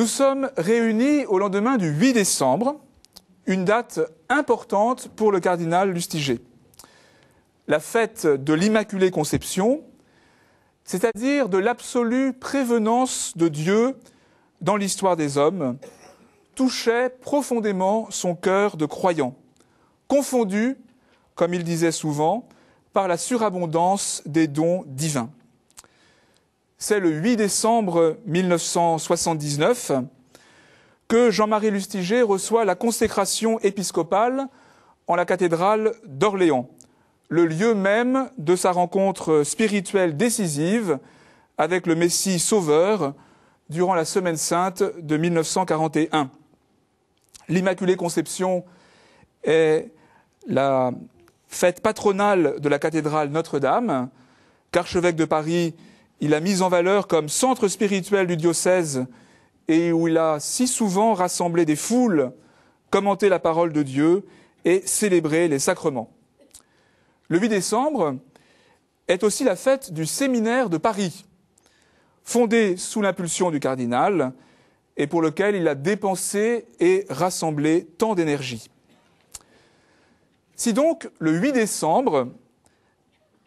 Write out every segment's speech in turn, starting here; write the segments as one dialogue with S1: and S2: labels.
S1: Nous sommes réunis au lendemain du 8 décembre, une date importante pour le cardinal Lustiger. La fête de l'Immaculée Conception, c'est-à-dire de l'absolue prévenance de Dieu dans l'histoire des hommes, touchait profondément son cœur de croyant, confondu, comme il disait souvent, par la surabondance des dons divins c'est le 8 décembre 1979 que Jean-Marie Lustiger reçoit la consécration épiscopale en la cathédrale d'Orléans, le lieu même de sa rencontre spirituelle décisive avec le Messie Sauveur durant la Semaine Sainte de 1941. L'Immaculée Conception est la fête patronale de la cathédrale Notre-Dame, qu'archevêque de Paris il a mis en valeur comme centre spirituel du diocèse et où il a si souvent rassemblé des foules, commenté la parole de Dieu et célébré les sacrements. Le 8 décembre est aussi la fête du séminaire de Paris, fondé sous l'impulsion du cardinal et pour lequel il a dépensé et rassemblé tant d'énergie. Si donc le 8 décembre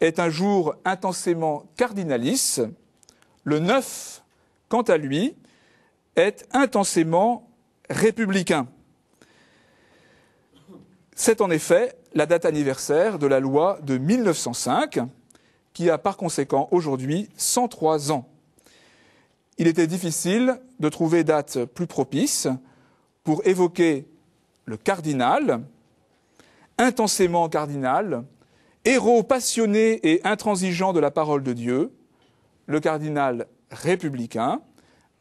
S1: est un jour intensément cardinaliste. Le 9, quant à lui, est intensément républicain. C'est en effet la date anniversaire de la loi de 1905, qui a par conséquent aujourd'hui 103 ans. Il était difficile de trouver date plus propice pour évoquer le cardinal, intensément cardinal, Héros passionné et intransigeant de la parole de Dieu, le cardinal républicain,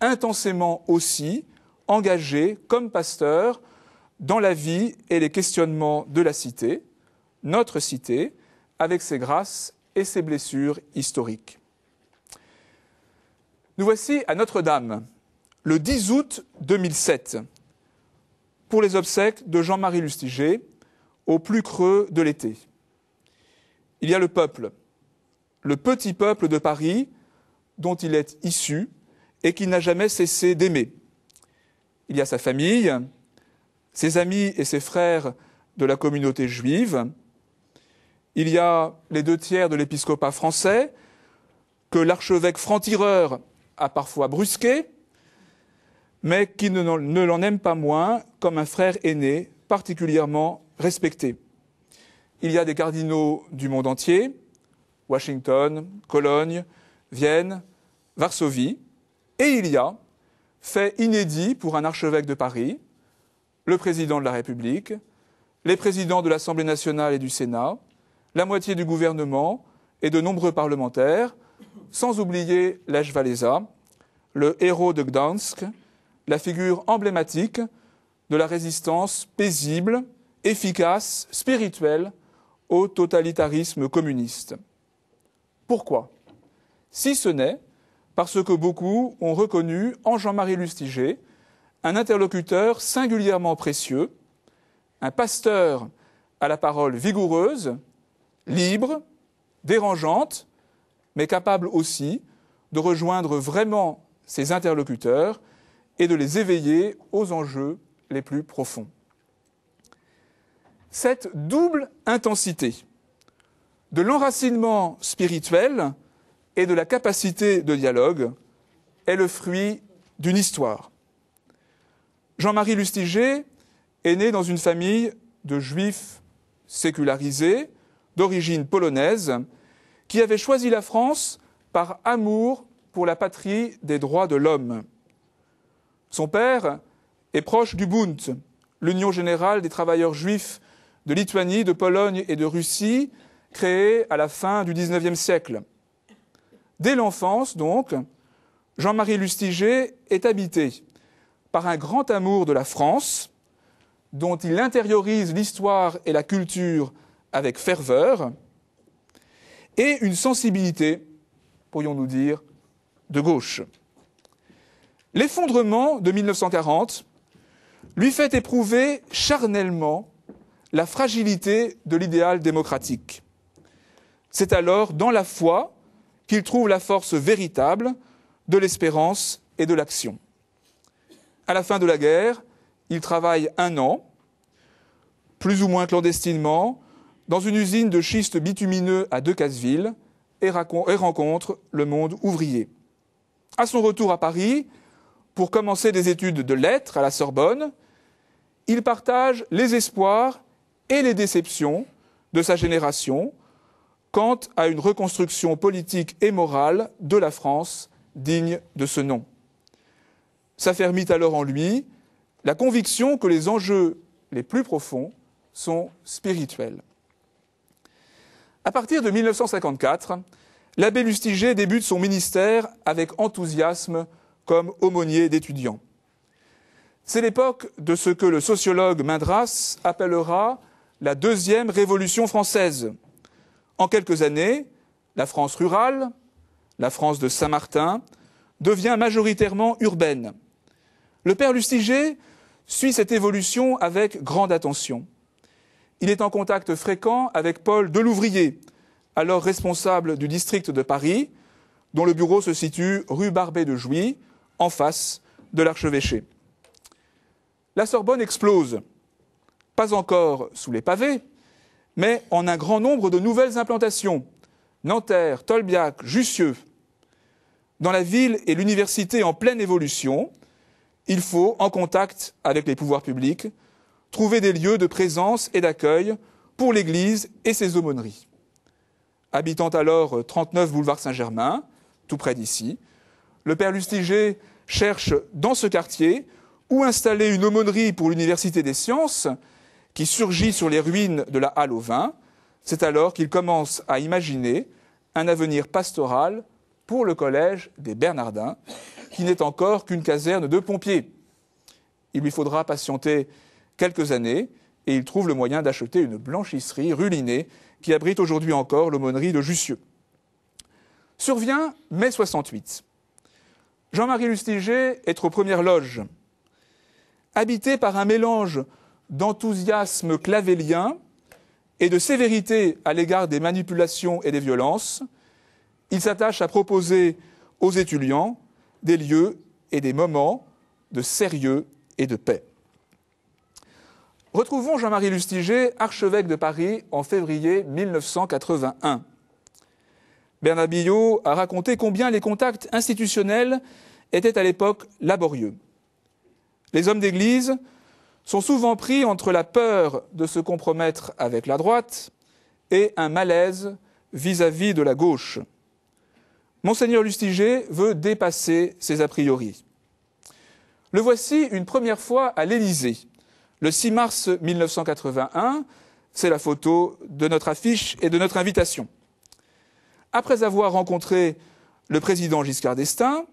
S1: intensément aussi engagé comme pasteur dans la vie et les questionnements de la cité, notre cité, avec ses grâces et ses blessures historiques. Nous voici à Notre-Dame, le 10 août 2007, pour les obsèques de Jean-Marie Lustiger, au plus creux de l'été il y a le peuple, le petit peuple de Paris dont il est issu et qui n'a jamais cessé d'aimer. Il y a sa famille, ses amis et ses frères de la communauté juive. Il y a les deux tiers de l'épiscopat français que l'archevêque franc-tireur a parfois brusqué, mais qui ne l'en aime pas moins comme un frère aîné particulièrement respecté il y a des cardinaux du monde entier, Washington, Cologne, Vienne, Varsovie, et il y a, fait inédit pour un archevêque de Paris, le président de la République, les présidents de l'Assemblée nationale et du Sénat, la moitié du gouvernement et de nombreux parlementaires, sans oublier Lech Walesa, le héros de Gdansk, la figure emblématique de la résistance paisible, efficace, spirituelle au totalitarisme communiste. Pourquoi Si ce n'est parce que beaucoup ont reconnu en Jean-Marie Lustiger un interlocuteur singulièrement précieux, un pasteur à la parole vigoureuse, libre, dérangeante, mais capable aussi de rejoindre vraiment ses interlocuteurs et de les éveiller aux enjeux les plus profonds cette double intensité de l'enracinement spirituel et de la capacité de dialogue est le fruit d'une histoire. Jean-Marie Lustiger est né dans une famille de juifs sécularisés d'origine polonaise qui avait choisi la France par amour pour la patrie des droits de l'homme. Son père est proche du Bund, l'Union générale des travailleurs juifs de Lituanie, de Pologne et de Russie, créés à la fin du XIXe siècle. Dès l'enfance, donc, Jean-Marie Lustiger est habité par un grand amour de la France, dont il intériorise l'histoire et la culture avec ferveur, et une sensibilité, pourrions-nous dire, de gauche. L'effondrement de 1940 lui fait éprouver charnellement la fragilité de l'idéal démocratique. C'est alors dans la foi qu'il trouve la force véritable de l'espérance et de l'action. À la fin de la guerre, il travaille un an, plus ou moins clandestinement, dans une usine de schiste bitumineux à Decazeville et, et rencontre le monde ouvrier. À son retour à Paris, pour commencer des études de lettres à la Sorbonne, il partage les espoirs et les déceptions de sa génération quant à une reconstruction politique et morale de la France digne de ce nom. S'affermit alors en lui la conviction que les enjeux les plus profonds sont spirituels. À partir de 1954, l'abbé Lustiger débute son ministère avec enthousiasme comme aumônier d'étudiants. C'est l'époque de ce que le sociologue Mindras appellera la deuxième révolution française. En quelques années, la France rurale, la France de Saint-Martin, devient majoritairement urbaine. Le père Lustiger suit cette évolution avec grande attention. Il est en contact fréquent avec Paul Delouvrier, alors responsable du district de Paris, dont le bureau se situe rue Barbet de Jouy, en face de l'archevêché. La Sorbonne explose pas encore sous les pavés, mais en un grand nombre de nouvelles implantations. Nanterre, Tolbiac, Jussieu. Dans la ville et l'université en pleine évolution, il faut, en contact avec les pouvoirs publics, trouver des lieux de présence et d'accueil pour l'Église et ses aumôneries. Habitant alors 39 boulevard Saint-Germain, tout près d'ici, le père Lustiger cherche dans ce quartier où installer une aumônerie pour l'Université des sciences qui surgit sur les ruines de la halle au vin, c'est alors qu'il commence à imaginer un avenir pastoral pour le collège des Bernardins, qui n'est encore qu'une caserne de pompiers. Il lui faudra patienter quelques années et il trouve le moyen d'acheter une blanchisserie rulinée qui abrite aujourd'hui encore l'aumônerie de Jussieu. Survient mai 68. Jean-Marie Lustiger est aux premières loges. Habité par un mélange d'enthousiasme clavélien et de sévérité à l'égard des manipulations et des violences, il s'attache à proposer aux étudiants des lieux et des moments de sérieux et de paix. Retrouvons Jean-Marie Lustiger, archevêque de Paris, en février 1981. Bernard Billot a raconté combien les contacts institutionnels étaient à l'époque laborieux. Les hommes d'Église sont souvent pris entre la peur de se compromettre avec la droite et un malaise vis-à-vis de la gauche. Monseigneur Lustiger veut dépasser ses a priori. Le voici une première fois à l'Élysée. Le 6 mars 1981, c'est la photo de notre affiche et de notre invitation. Après avoir rencontré le président Giscard d'Estaing,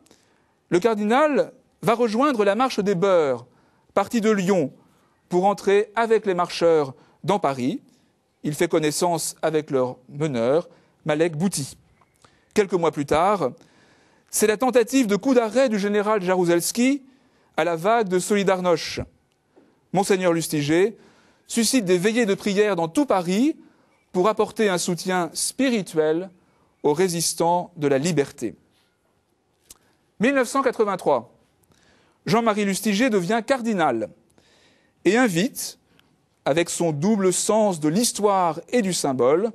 S1: le cardinal va rejoindre la Marche des Beurs, parti de Lyon, pour entrer avec les marcheurs dans Paris. Il fait connaissance avec leur meneur, Malek Bouti. Quelques mois plus tard, c'est la tentative de coup d'arrêt du général Jaruzelski à la vague de Solidarność. Monseigneur Lustiger suscite des veillées de prière dans tout Paris pour apporter un soutien spirituel aux résistants de la liberté. 1983, Jean-Marie Lustiger devient cardinal et invite, avec son double sens de l'histoire et du symbole,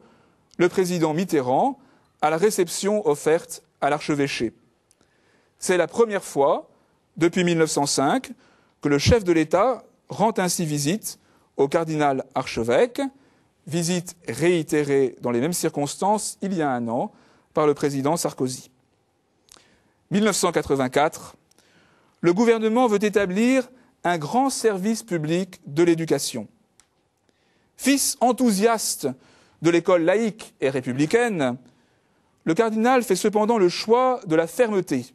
S1: le président Mitterrand à la réception offerte à l'archevêché. C'est la première fois, depuis 1905, que le chef de l'État rend ainsi visite au cardinal archevêque, visite réitérée dans les mêmes circonstances il y a un an par le président Sarkozy. 1984, le gouvernement veut établir un grand service public de l'éducation. Fils enthousiaste de l'école laïque et républicaine, le cardinal fait cependant le choix de la fermeté,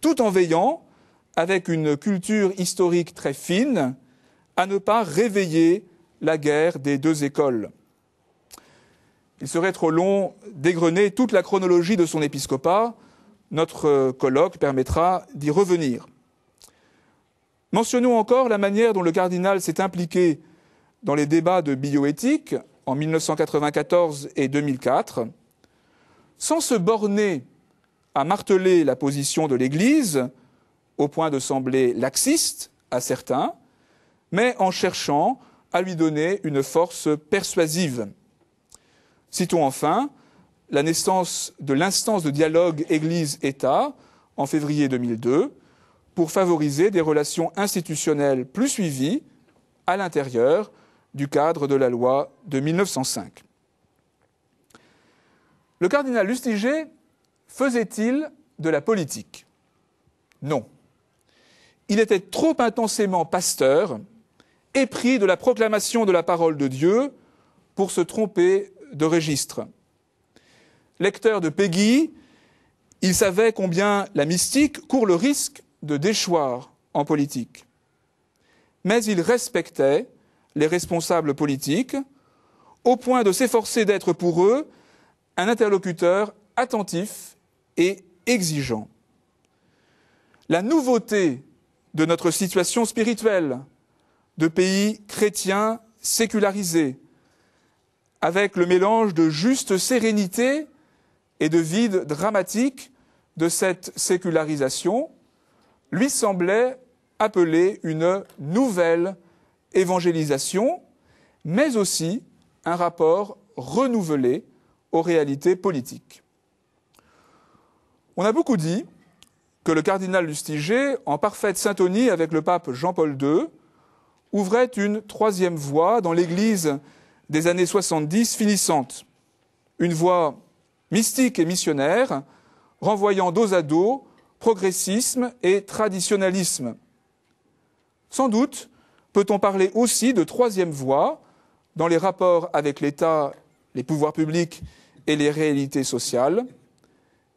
S1: tout en veillant, avec une culture historique très fine, à ne pas réveiller la guerre des deux écoles. Il serait trop long d'égrener toute la chronologie de son épiscopat, notre colloque permettra d'y revenir. Mentionnons encore la manière dont le cardinal s'est impliqué dans les débats de bioéthique en 1994 et 2004, sans se borner à marteler la position de l'Église, au point de sembler laxiste à certains, mais en cherchant à lui donner une force persuasive. Citons enfin la naissance de l'instance de dialogue Église-État en février 2002, pour favoriser des relations institutionnelles plus suivies à l'intérieur du cadre de la loi de 1905. Le cardinal Lustiger faisait-il de la politique Non. Il était trop intensément pasteur, épris de la proclamation de la parole de Dieu, pour se tromper de registre. Lecteur de Peggy, il savait combien la mystique court le risque de déchoir en politique. Mais il respectait les responsables politiques au point de s'efforcer d'être pour eux un interlocuteur attentif et exigeant. La nouveauté de notre situation spirituelle, de pays chrétien sécularisé, avec le mélange de juste sérénité et de vide dramatique de cette sécularisation, lui semblait appeler une nouvelle évangélisation, mais aussi un rapport renouvelé aux réalités politiques. On a beaucoup dit que le cardinal Lustiger, en parfaite syntonie avec le pape Jean-Paul II, ouvrait une troisième voie dans l'Église des années 70 finissante, une voie mystique et missionnaire, renvoyant dos à dos progressisme et traditionalisme. Sans doute peut-on parler aussi de troisième voie dans les rapports avec l'État, les pouvoirs publics et les réalités sociales,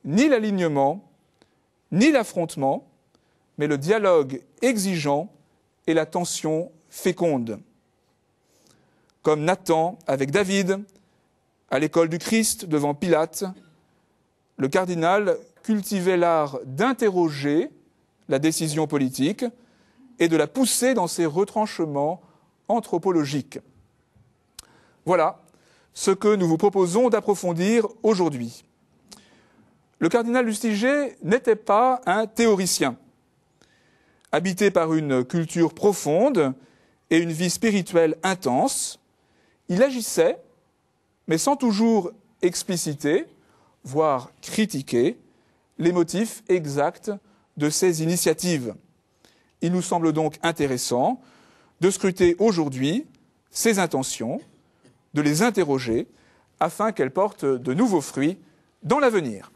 S1: ni l'alignement, ni l'affrontement, mais le dialogue exigeant et la tension féconde. Comme Nathan avec David, à l'école du Christ devant Pilate, le cardinal cultiver l'art d'interroger la décision politique et de la pousser dans ses retranchements anthropologiques. Voilà ce que nous vous proposons d'approfondir aujourd'hui. Le cardinal Lustiger n'était pas un théoricien. Habité par une culture profonde et une vie spirituelle intense, il agissait, mais sans toujours expliciter, voire critiquer, les motifs exacts de ces initiatives. Il nous semble donc intéressant de scruter aujourd'hui ces intentions, de les interroger, afin qu'elles portent de nouveaux fruits dans l'avenir.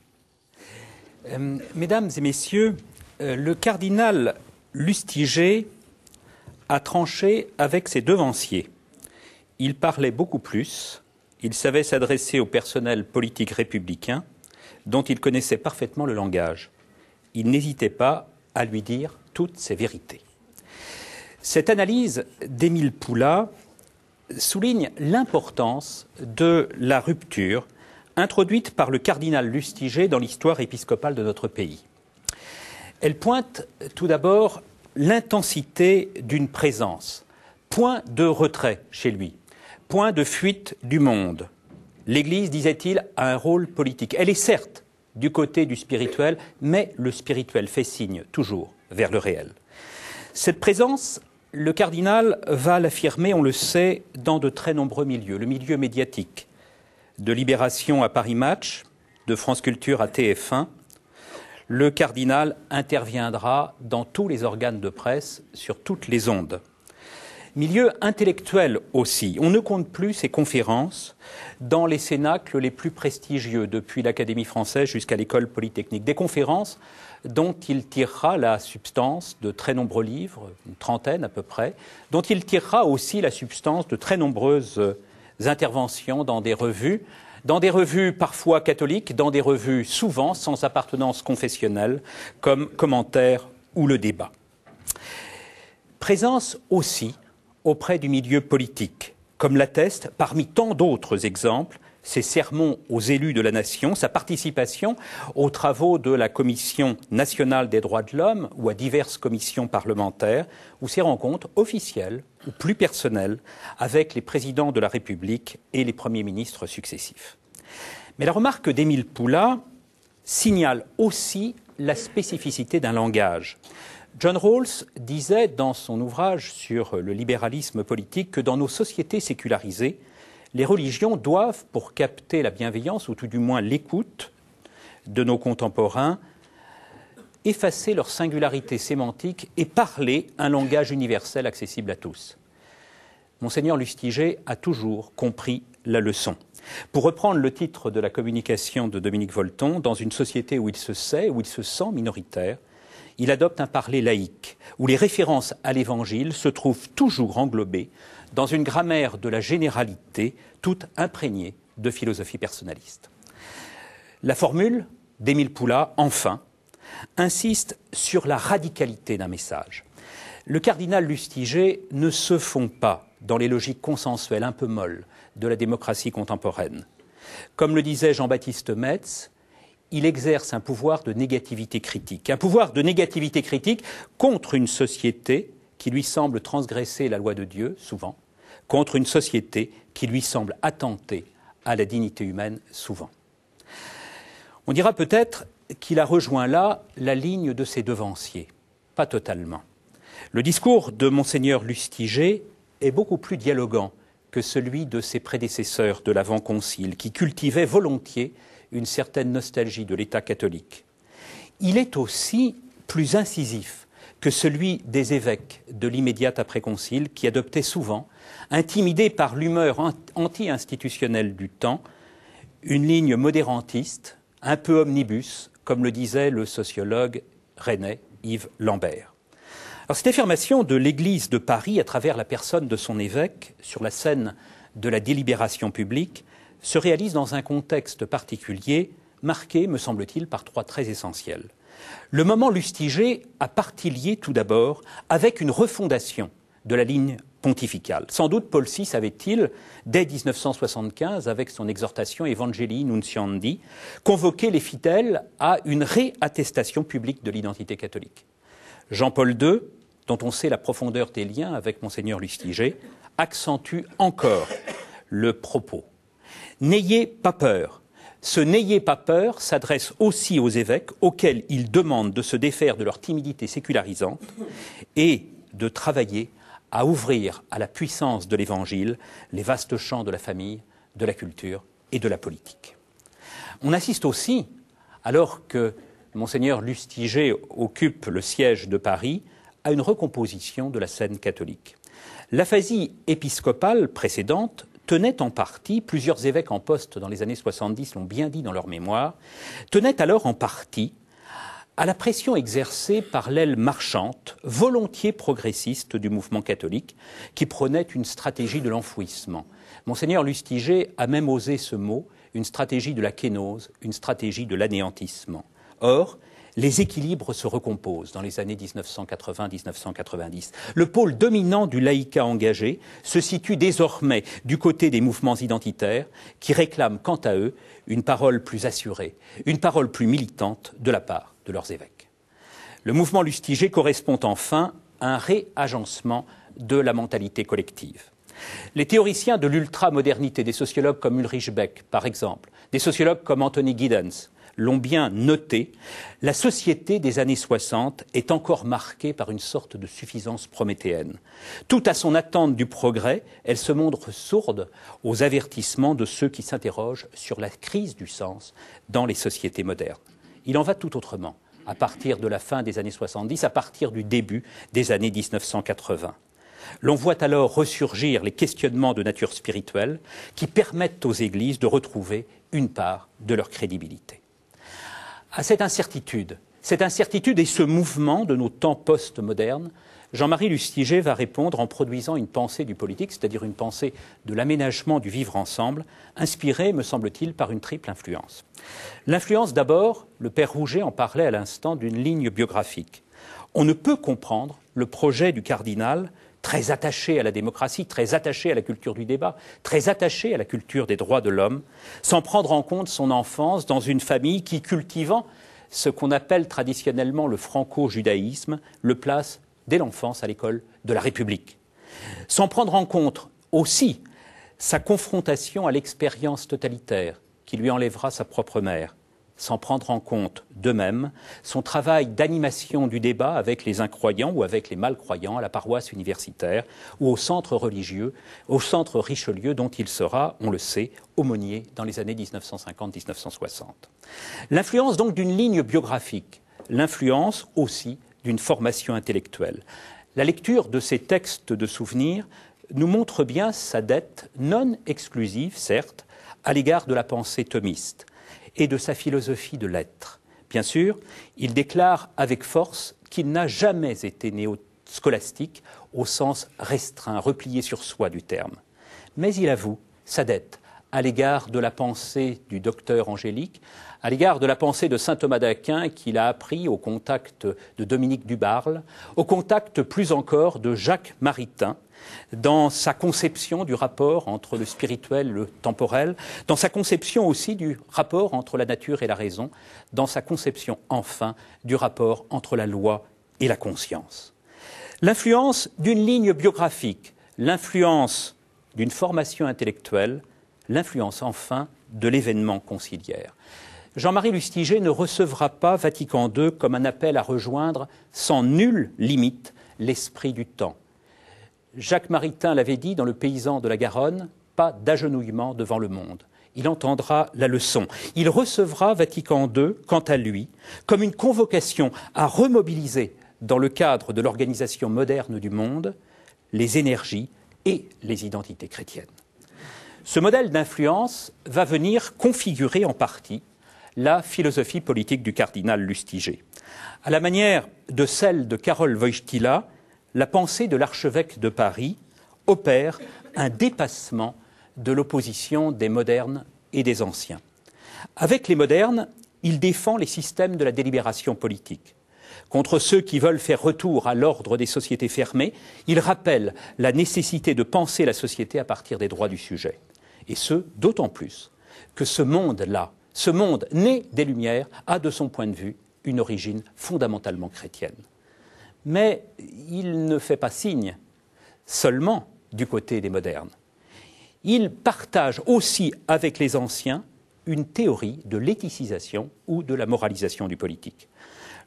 S1: Euh, mesdames et messieurs, euh, le cardinal
S2: Lustiger a tranché avec ses devanciers. Il parlait beaucoup plus, il savait s'adresser au personnel politique républicain, dont il connaissait parfaitement le langage. Il n'hésitait pas à lui dire toutes ses vérités. Cette analyse d'Émile Poula souligne l'importance de la rupture introduite par le cardinal Lustiger dans l'histoire épiscopale de notre pays. Elle pointe tout d'abord l'intensité d'une présence, point de retrait chez lui, point de fuite du monde, L'Église, disait-il, a un rôle politique. Elle est certes du côté du spirituel, mais le spirituel fait signe toujours vers le réel. Cette présence, le cardinal va l'affirmer, on le sait, dans de très nombreux milieux. Le milieu médiatique, de Libération à Paris Match, de France Culture à TF1, le cardinal interviendra dans tous les organes de presse, sur toutes les ondes milieu intellectuel aussi. On ne compte plus ces conférences dans les cénacles les plus prestigieux, depuis l'Académie française jusqu'à l'École polytechnique. Des conférences dont il tirera la substance de très nombreux livres, une trentaine à peu près, dont il tirera aussi la substance de très nombreuses euh, interventions dans des revues, dans des revues parfois catholiques, dans des revues souvent sans appartenance confessionnelle, comme Commentaire ou Le Débat. Présence aussi auprès du milieu politique, comme l'attestent parmi tant d'autres exemples, ses sermons aux élus de la nation, sa participation aux travaux de la Commission nationale des droits de l'homme ou à diverses commissions parlementaires, ou ses rencontres officielles ou plus personnelles avec les présidents de la République et les premiers ministres successifs. Mais la remarque d'Émile Poula signale aussi la spécificité d'un langage. John Rawls disait dans son ouvrage sur le libéralisme politique que dans nos sociétés sécularisées, les religions doivent, pour capter la bienveillance ou tout du moins l'écoute de nos contemporains, effacer leur singularité sémantique et parler un langage universel accessible à tous. Monseigneur Lustiger a toujours compris la leçon. Pour reprendre le titre de la communication de Dominique Volton, dans une société où il se sait, où il se sent minoritaire, il adopte un parler laïque, où les références à l'Évangile se trouvent toujours englobées dans une grammaire de la généralité, toute imprégnée de philosophie personnaliste. La formule d'Émile Poula, enfin, insiste sur la radicalité d'un message. Le cardinal Lustiger ne se fond pas dans les logiques consensuelles un peu molles de la démocratie contemporaine. Comme le disait Jean-Baptiste Metz, il exerce un pouvoir de négativité critique. Un pouvoir de négativité critique contre une société qui lui semble transgresser la loi de Dieu, souvent, contre une société qui lui semble attenter à la dignité humaine, souvent. On dira peut-être qu'il a rejoint là la ligne de ses devanciers. Pas totalement. Le discours de Monseigneur Lustiger est beaucoup plus dialogant que celui de ses prédécesseurs de l'avant-concile, qui cultivaient volontiers une certaine nostalgie de l'État catholique, il est aussi plus incisif que celui des évêques de l'immédiat après-concile qui adoptaient souvent, intimidés par l'humeur anti-institutionnelle du temps, une ligne modérantiste, un peu omnibus, comme le disait le sociologue rené Yves Lambert. Alors, cette affirmation de l'Église de Paris à travers la personne de son évêque sur la scène de la délibération publique se réalise dans un contexte particulier, marqué, me semble-t-il, par trois traits essentiels. Le moment Lustiger a parti lié tout d'abord avec une refondation de la ligne pontificale. Sans doute Paul VI avait-il, dès 1975, avec son exhortation Evangelii Nunciandi, convoqué les fidèles à une réattestation publique de l'identité catholique. Jean-Paul II, dont on sait la profondeur des liens avec Monseigneur Lustiger, accentue encore le propos. N'ayez pas peur. Ce n'ayez pas peur s'adresse aussi aux évêques auxquels ils demandent de se défaire de leur timidité sécularisante et de travailler à ouvrir à la puissance de l'Évangile les vastes champs de la famille, de la culture et de la politique. On assiste aussi, alors que monseigneur Lustiger occupe le siège de Paris, à une recomposition de la scène catholique. L'aphasie épiscopale précédente tenait en partie, plusieurs évêques en poste dans les années 70 l'ont bien dit dans leur mémoire, Tenaient alors en partie à la pression exercée par l'aile marchande, volontiers progressiste du mouvement catholique, qui prenait une stratégie de l'enfouissement. Monseigneur Lustiger a même osé ce mot, une stratégie de la kénose, une stratégie de l'anéantissement. Or, les équilibres se recomposent dans les années 1980-1990. Le pôle dominant du laïcat engagé se situe désormais du côté des mouvements identitaires qui réclament quant à eux une parole plus assurée, une parole plus militante de la part de leurs évêques. Le mouvement lustigé correspond enfin à un réagencement de la mentalité collective. Les théoriciens de l'ultramodernité, des sociologues comme Ulrich Beck, par exemple, des sociologues comme Anthony Giddens, l'ont bien noté, la société des années 60 est encore marquée par une sorte de suffisance prométhéenne. Tout à son attente du progrès, elle se montre sourde aux avertissements de ceux qui s'interrogent sur la crise du sens dans les sociétés modernes. Il en va tout autrement à partir de la fin des années 70, à partir du début des années 1980. L'on voit alors ressurgir les questionnements de nature spirituelle qui permettent aux églises de retrouver une part de leur crédibilité à cette incertitude, cette incertitude et ce mouvement de nos temps post-modernes, Jean-Marie Lustiger va répondre en produisant une pensée du politique, c'est-à-dire une pensée de l'aménagement du vivre ensemble, inspirée, me semble-t-il, par une triple influence. L'influence d'abord, le père Rouget en parlait à l'instant, d'une ligne biographique. On ne peut comprendre le projet du cardinal très attaché à la démocratie, très attaché à la culture du débat, très attaché à la culture des droits de l'homme, sans prendre en compte son enfance dans une famille qui, cultivant ce qu'on appelle traditionnellement le franco-judaïsme, le place dès l'enfance à l'école de la République. Sans prendre en compte aussi sa confrontation à l'expérience totalitaire qui lui enlèvera sa propre mère, sans prendre en compte d'eux-mêmes son travail d'animation du débat avec les incroyants ou avec les malcroyants à la paroisse universitaire ou au centre religieux, au centre Richelieu dont il sera, on le sait, aumônier dans les années 1950-1960. L'influence donc d'une ligne biographique, l'influence aussi d'une formation intellectuelle. La lecture de ces textes de souvenirs nous montre bien sa dette non exclusive, certes, à l'égard de la pensée thomiste et de sa philosophie de l'être. Bien sûr, il déclare avec force qu'il n'a jamais été néo-scolastique au sens restreint, replié sur soi du terme. Mais il avoue sa dette à l'égard de la pensée du docteur Angélique, à l'égard de la pensée de saint Thomas d'Aquin qu'il a appris au contact de Dominique Dubarle, au contact plus encore de Jacques Maritain, dans sa conception du rapport entre le spirituel et le temporel, dans sa conception aussi du rapport entre la nature et la raison, dans sa conception enfin du rapport entre la loi et la conscience. L'influence d'une ligne biographique, l'influence d'une formation intellectuelle, l'influence enfin de l'événement conciliaire. Jean-Marie Lustiger ne recevra pas Vatican II comme un appel à rejoindre sans nulle limite l'esprit du temps Jacques Maritain l'avait dit dans Le Paysan de la Garonne, pas d'agenouillement devant le monde. Il entendra la leçon. Il recevra Vatican II, quant à lui, comme une convocation à remobiliser, dans le cadre de l'organisation moderne du monde, les énergies et les identités chrétiennes. Ce modèle d'influence va venir configurer en partie la philosophie politique du cardinal Lustiger. À la manière de celle de Karol Wojtyla, la pensée de l'archevêque de Paris opère un dépassement de l'opposition des modernes et des anciens. Avec les modernes, il défend les systèmes de la délibération politique. Contre ceux qui veulent faire retour à l'ordre des sociétés fermées, il rappelle la nécessité de penser la société à partir des droits du sujet. Et ce, d'autant plus que ce monde-là, ce monde né des Lumières, a de son point de vue une origine fondamentalement chrétienne mais il ne fait pas signe seulement du côté des modernes. Il partage aussi avec les anciens une théorie de l'éthicisation ou de la moralisation du politique.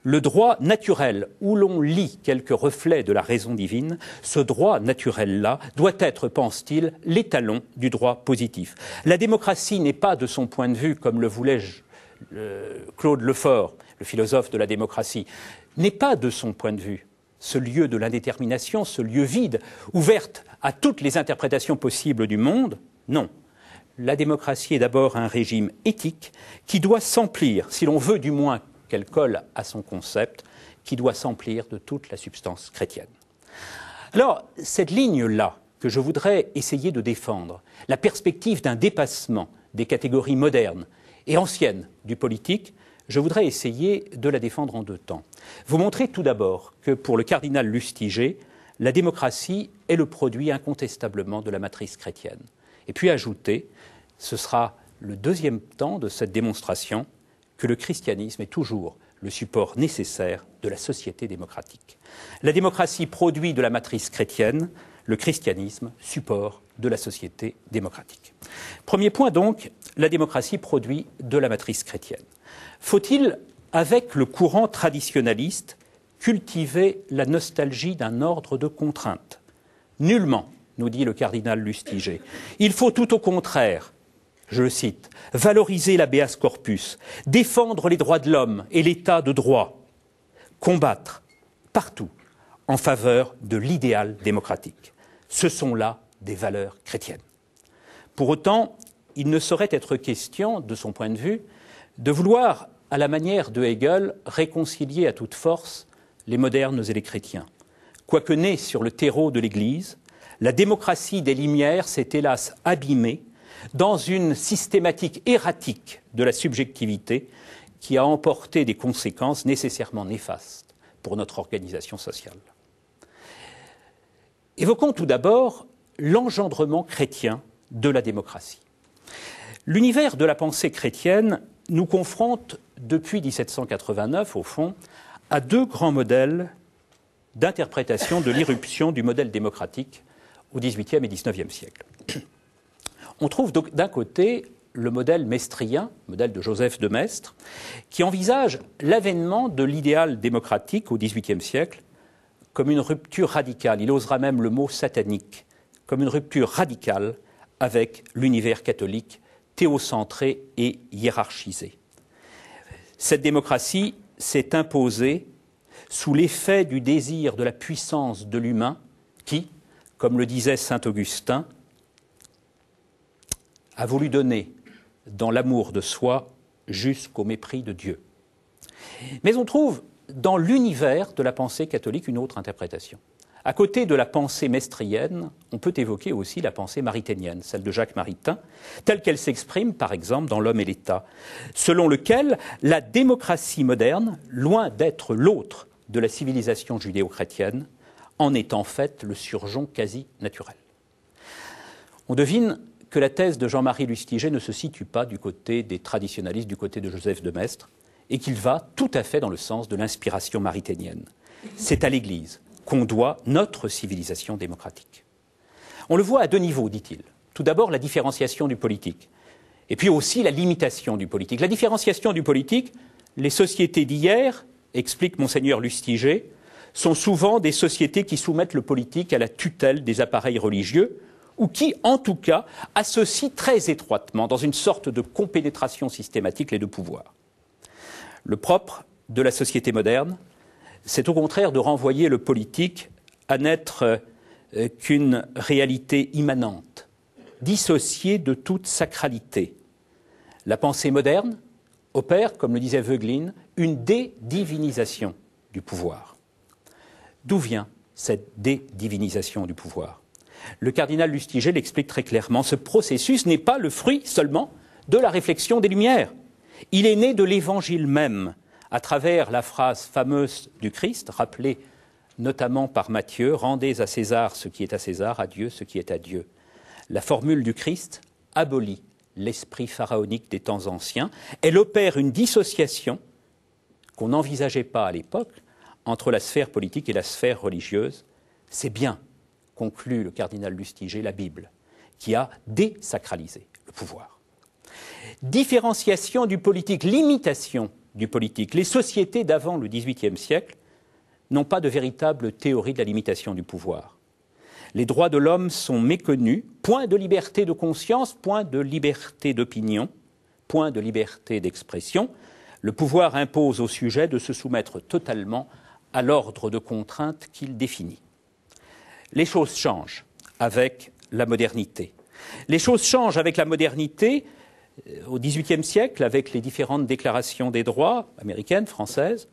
S2: Le droit naturel, où l'on lit quelques reflets de la raison divine, ce droit naturel-là doit être, pense-t-il, l'étalon du droit positif. La démocratie n'est pas, de son point de vue, comme le voulait euh, Claude Lefort, le philosophe de la démocratie, n'est pas, de son point de vue, ce lieu de l'indétermination, ce lieu vide, ouvert à toutes les interprétations possibles du monde. Non. La démocratie est d'abord un régime éthique qui doit s'emplir, si l'on veut du moins qu'elle colle à son concept, qui doit s'emplir de toute la substance chrétienne. Alors, cette ligne-là, que je voudrais essayer de défendre, la perspective d'un dépassement des catégories modernes et anciennes du politique, je voudrais essayer de la défendre en deux temps. Vous montrez tout d'abord que pour le cardinal Lustiger, la démocratie est le produit incontestablement de la matrice chrétienne. Et puis ajouter, ce sera le deuxième temps de cette démonstration, que le christianisme est toujours le support nécessaire de la société démocratique. La démocratie produit de la matrice chrétienne, le christianisme support de la société démocratique. Premier point donc, la démocratie produit de la matrice chrétienne. Faut-il, avec le courant traditionnaliste, cultiver la nostalgie d'un ordre de contrainte Nullement, nous dit le cardinal Lustiger. Il faut tout au contraire je le cite, valoriser l'abeas corpus, défendre les droits de l'homme et l'état de droit, combattre partout en faveur de l'idéal démocratique. Ce sont là des valeurs chrétiennes. Pour autant, il ne saurait être question, de son point de vue, de vouloir, à la manière de Hegel, réconcilier à toute force les modernes et les chrétiens. Quoique née sur le terreau de l'Église, la démocratie des Lumières s'est hélas abîmée dans une systématique erratique de la subjectivité qui a emporté des conséquences nécessairement néfastes pour notre organisation sociale. Évoquons tout d'abord l'engendrement chrétien de la démocratie. L'univers de la pensée chrétienne nous confronte depuis 1789, au fond, à deux grands modèles d'interprétation de l'irruption du modèle démocratique au XVIIIe et XIXe siècle. On trouve d'un côté le modèle mestrien, modèle de Joseph de Maistre, qui envisage l'avènement de l'idéal démocratique au XVIIIe siècle comme une rupture radicale, il osera même le mot satanique, comme une rupture radicale avec l'univers catholique théocentrée et hiérarchisée. Cette démocratie s'est imposée sous l'effet du désir de la puissance de l'humain qui, comme le disait saint Augustin, a voulu donner dans l'amour de soi jusqu'au mépris de Dieu. Mais on trouve dans l'univers de la pensée catholique une autre interprétation. À côté de la pensée mestrienne, on peut évoquer aussi la pensée maritainienne, celle de Jacques Maritain, telle qu'elle s'exprime par exemple dans L'homme et l'État, selon lequel la démocratie moderne, loin d'être l'autre de la civilisation judéo-chrétienne, en est en fait le surgeon quasi naturel. On devine que la thèse de Jean-Marie Lustiger ne se situe pas du côté des traditionalistes, du côté de Joseph de Mestre, et qu'il va tout à fait dans le sens de l'inspiration maritainienne. C'est à l'Église, qu'on doit notre civilisation démocratique. On le voit à deux niveaux, dit-il. Tout d'abord, la différenciation du politique, et puis aussi la limitation du politique. La différenciation du politique, les sociétés d'hier, explique monseigneur Lustiger, sont souvent des sociétés qui soumettent le politique à la tutelle des appareils religieux, ou qui, en tout cas, associent très étroitement, dans une sorte de compénétration systématique, les deux pouvoirs. Le propre de la société moderne, c'est au contraire de renvoyer le politique à n'être euh, qu'une réalité immanente, dissociée de toute sacralité. La pensée moderne opère, comme le disait Veuglin, une dédivinisation du pouvoir. D'où vient cette dédivinisation du pouvoir Le cardinal Lustiger l'explique très clairement. Ce processus n'est pas le fruit seulement de la réflexion des Lumières. Il est né de l'Évangile même, à travers la phrase fameuse du Christ, rappelée notamment par Matthieu, Rendez à César ce qui est à César, à Dieu ce qui est à Dieu. La formule du Christ abolit l'esprit pharaonique des temps anciens. Elle opère une dissociation qu'on n'envisageait pas à l'époque entre la sphère politique et la sphère religieuse. C'est bien, conclut le cardinal Lustiger, la Bible, qui a désacralisé le pouvoir. Différenciation du politique, limitation les sociétés d'avant le XVIIIe siècle n'ont pas de véritable théorie de la limitation du pouvoir. Les droits de l'homme sont méconnus, point de liberté de conscience, point de liberté d'opinion, point de liberté d'expression. Le pouvoir impose au sujet de se soumettre totalement à l'ordre de contraintes qu'il définit. Les choses changent avec la modernité. Les choses changent avec la modernité euh, au XVIIIe siècle avec les différentes déclarations des droits américaines, françaises,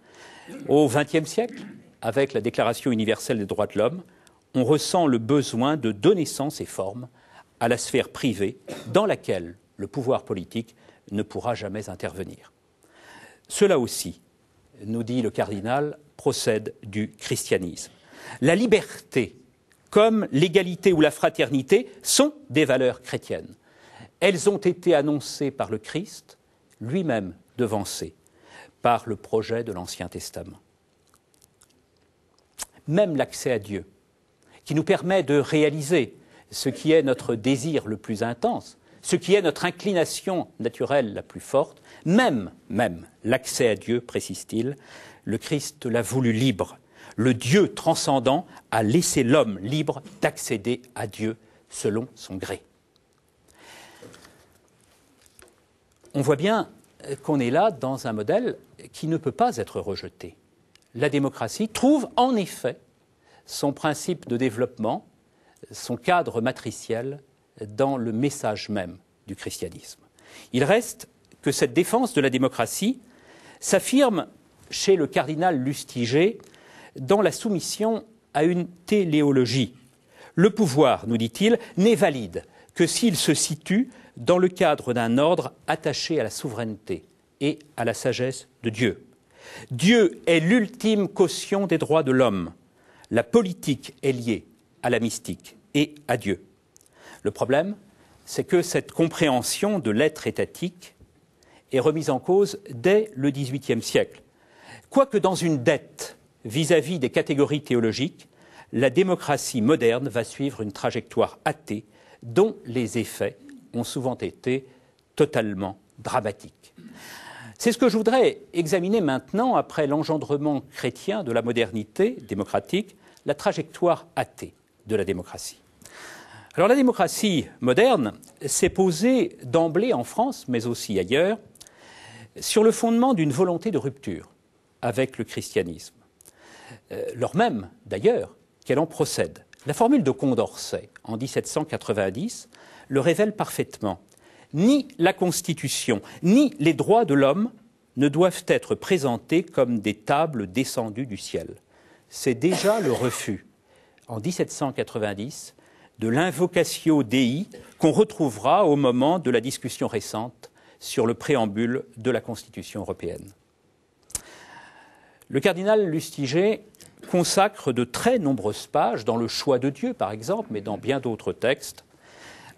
S2: au XXe siècle avec la Déclaration universelle des droits de l'homme, on ressent le besoin de donner sens et forme à la sphère privée dans laquelle le pouvoir politique ne pourra jamais intervenir. Cela aussi, nous dit le cardinal, procède du christianisme. La liberté, comme l'égalité ou la fraternité, sont des valeurs chrétiennes. Elles ont été annoncées par le Christ, lui-même devancé par le projet de l'Ancien Testament. Même l'accès à Dieu, qui nous permet de réaliser ce qui est notre désir le plus intense, ce qui est notre inclination naturelle la plus forte, même, même l'accès à Dieu, précise-t-il, le Christ l'a voulu libre. Le Dieu transcendant a laissé l'homme libre d'accéder à Dieu selon son gré. on voit bien euh, qu'on est là dans un modèle qui ne peut pas être rejeté. La démocratie trouve en effet son principe de développement, son cadre matriciel dans le message même du christianisme. Il reste que cette défense de la démocratie s'affirme chez le cardinal Lustiger dans la soumission à une téléologie. Le pouvoir, nous dit-il, n'est valide que s'il se situe dans le cadre d'un ordre attaché à la souveraineté et à la sagesse de Dieu. Dieu est l'ultime caution des droits de l'homme. La politique est liée à la mystique et à Dieu. Le problème, c'est que cette compréhension de l'être étatique est remise en cause dès le XVIIIe siècle. Quoique dans une dette vis-à-vis -vis des catégories théologiques, la démocratie moderne va suivre une trajectoire athée dont les effets ont souvent été totalement dramatiques. C'est ce que je voudrais examiner maintenant, après l'engendrement chrétien de la modernité démocratique, la trajectoire athée de la démocratie. Alors la démocratie moderne s'est posée d'emblée en France, mais aussi ailleurs, sur le fondement d'une volonté de rupture avec le christianisme, euh, lors même, d'ailleurs, qu'elle en procède. La formule de Condorcet, en 1790, le révèle parfaitement. Ni la Constitution, ni les droits de l'homme ne doivent être présentés comme des tables descendues du ciel. C'est déjà le refus, en 1790, de l'invocatio Dei qu'on retrouvera au moment de la discussion récente sur le préambule de la Constitution européenne. Le cardinal Lustiger consacre de très nombreuses pages dans le choix de Dieu, par exemple, mais dans bien d'autres textes,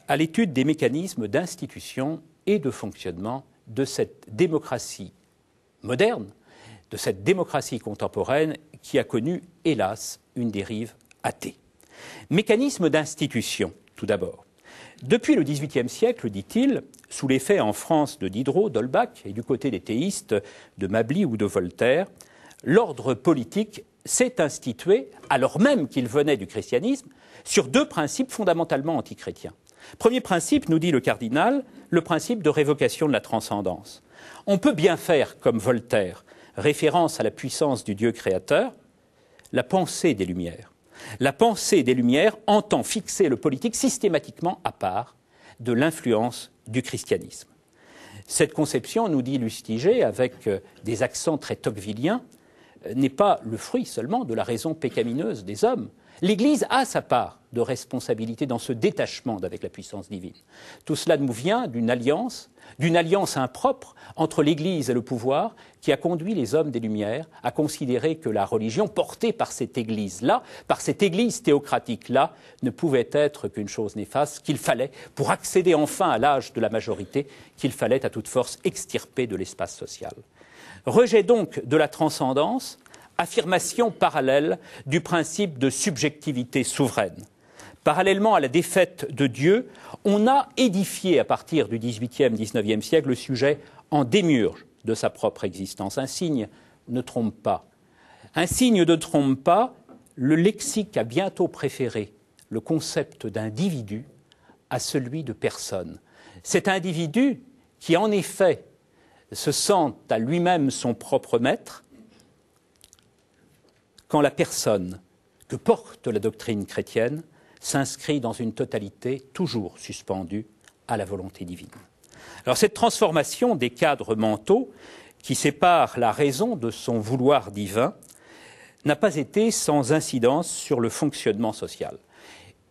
S2: à l'étude des mécanismes d'institution et de fonctionnement de cette démocratie moderne, de cette démocratie contemporaine qui a connu, hélas, une dérive athée. Mécanisme d'institution, tout d'abord. Depuis le XVIIIe siècle, dit-il, sous l'effet en France de Diderot, d'Holbach et du côté des théistes de Mably ou de Voltaire, l'ordre politique s'est institué, alors même qu'il venait du christianisme, sur deux principes fondamentalement antichrétiens. Premier principe, nous dit le cardinal, le principe de révocation de la transcendance. On peut bien faire comme Voltaire, référence à la puissance du Dieu créateur, la pensée des Lumières. La pensée des Lumières entend fixer le politique systématiquement à part de l'influence du christianisme. Cette conception, nous dit Lustiger, avec euh, des accents très tocquevilliens, euh, n'est pas le fruit seulement de la raison pécamineuse des hommes, L'Église a sa part de responsabilité dans ce détachement d'avec la puissance divine. Tout cela nous vient d'une alliance, d'une alliance impropre entre l'Église et le pouvoir qui a conduit les hommes des Lumières à considérer que la religion portée par cette Église-là, par cette Église théocratique-là, ne pouvait être qu'une chose néfaste qu'il fallait, pour accéder enfin à l'âge de la majorité, qu'il fallait à toute force extirper de l'espace social. Rejet donc de la transcendance, affirmation parallèle du principe de subjectivité souveraine. Parallèlement à la défaite de Dieu, on a édifié à partir du XVIIIe, XIXe siècle le sujet en démurge de sa propre existence. Un signe ne trompe pas. Un signe ne trompe pas, le lexique a bientôt préféré le concept d'individu à celui de personne. Cet individu qui, en effet, se sent à lui-même son propre maître, la personne que porte la doctrine chrétienne s'inscrit dans une totalité toujours suspendue à la volonté divine. Alors cette transformation des cadres mentaux qui sépare la raison de son vouloir divin n'a pas été sans incidence sur le fonctionnement social.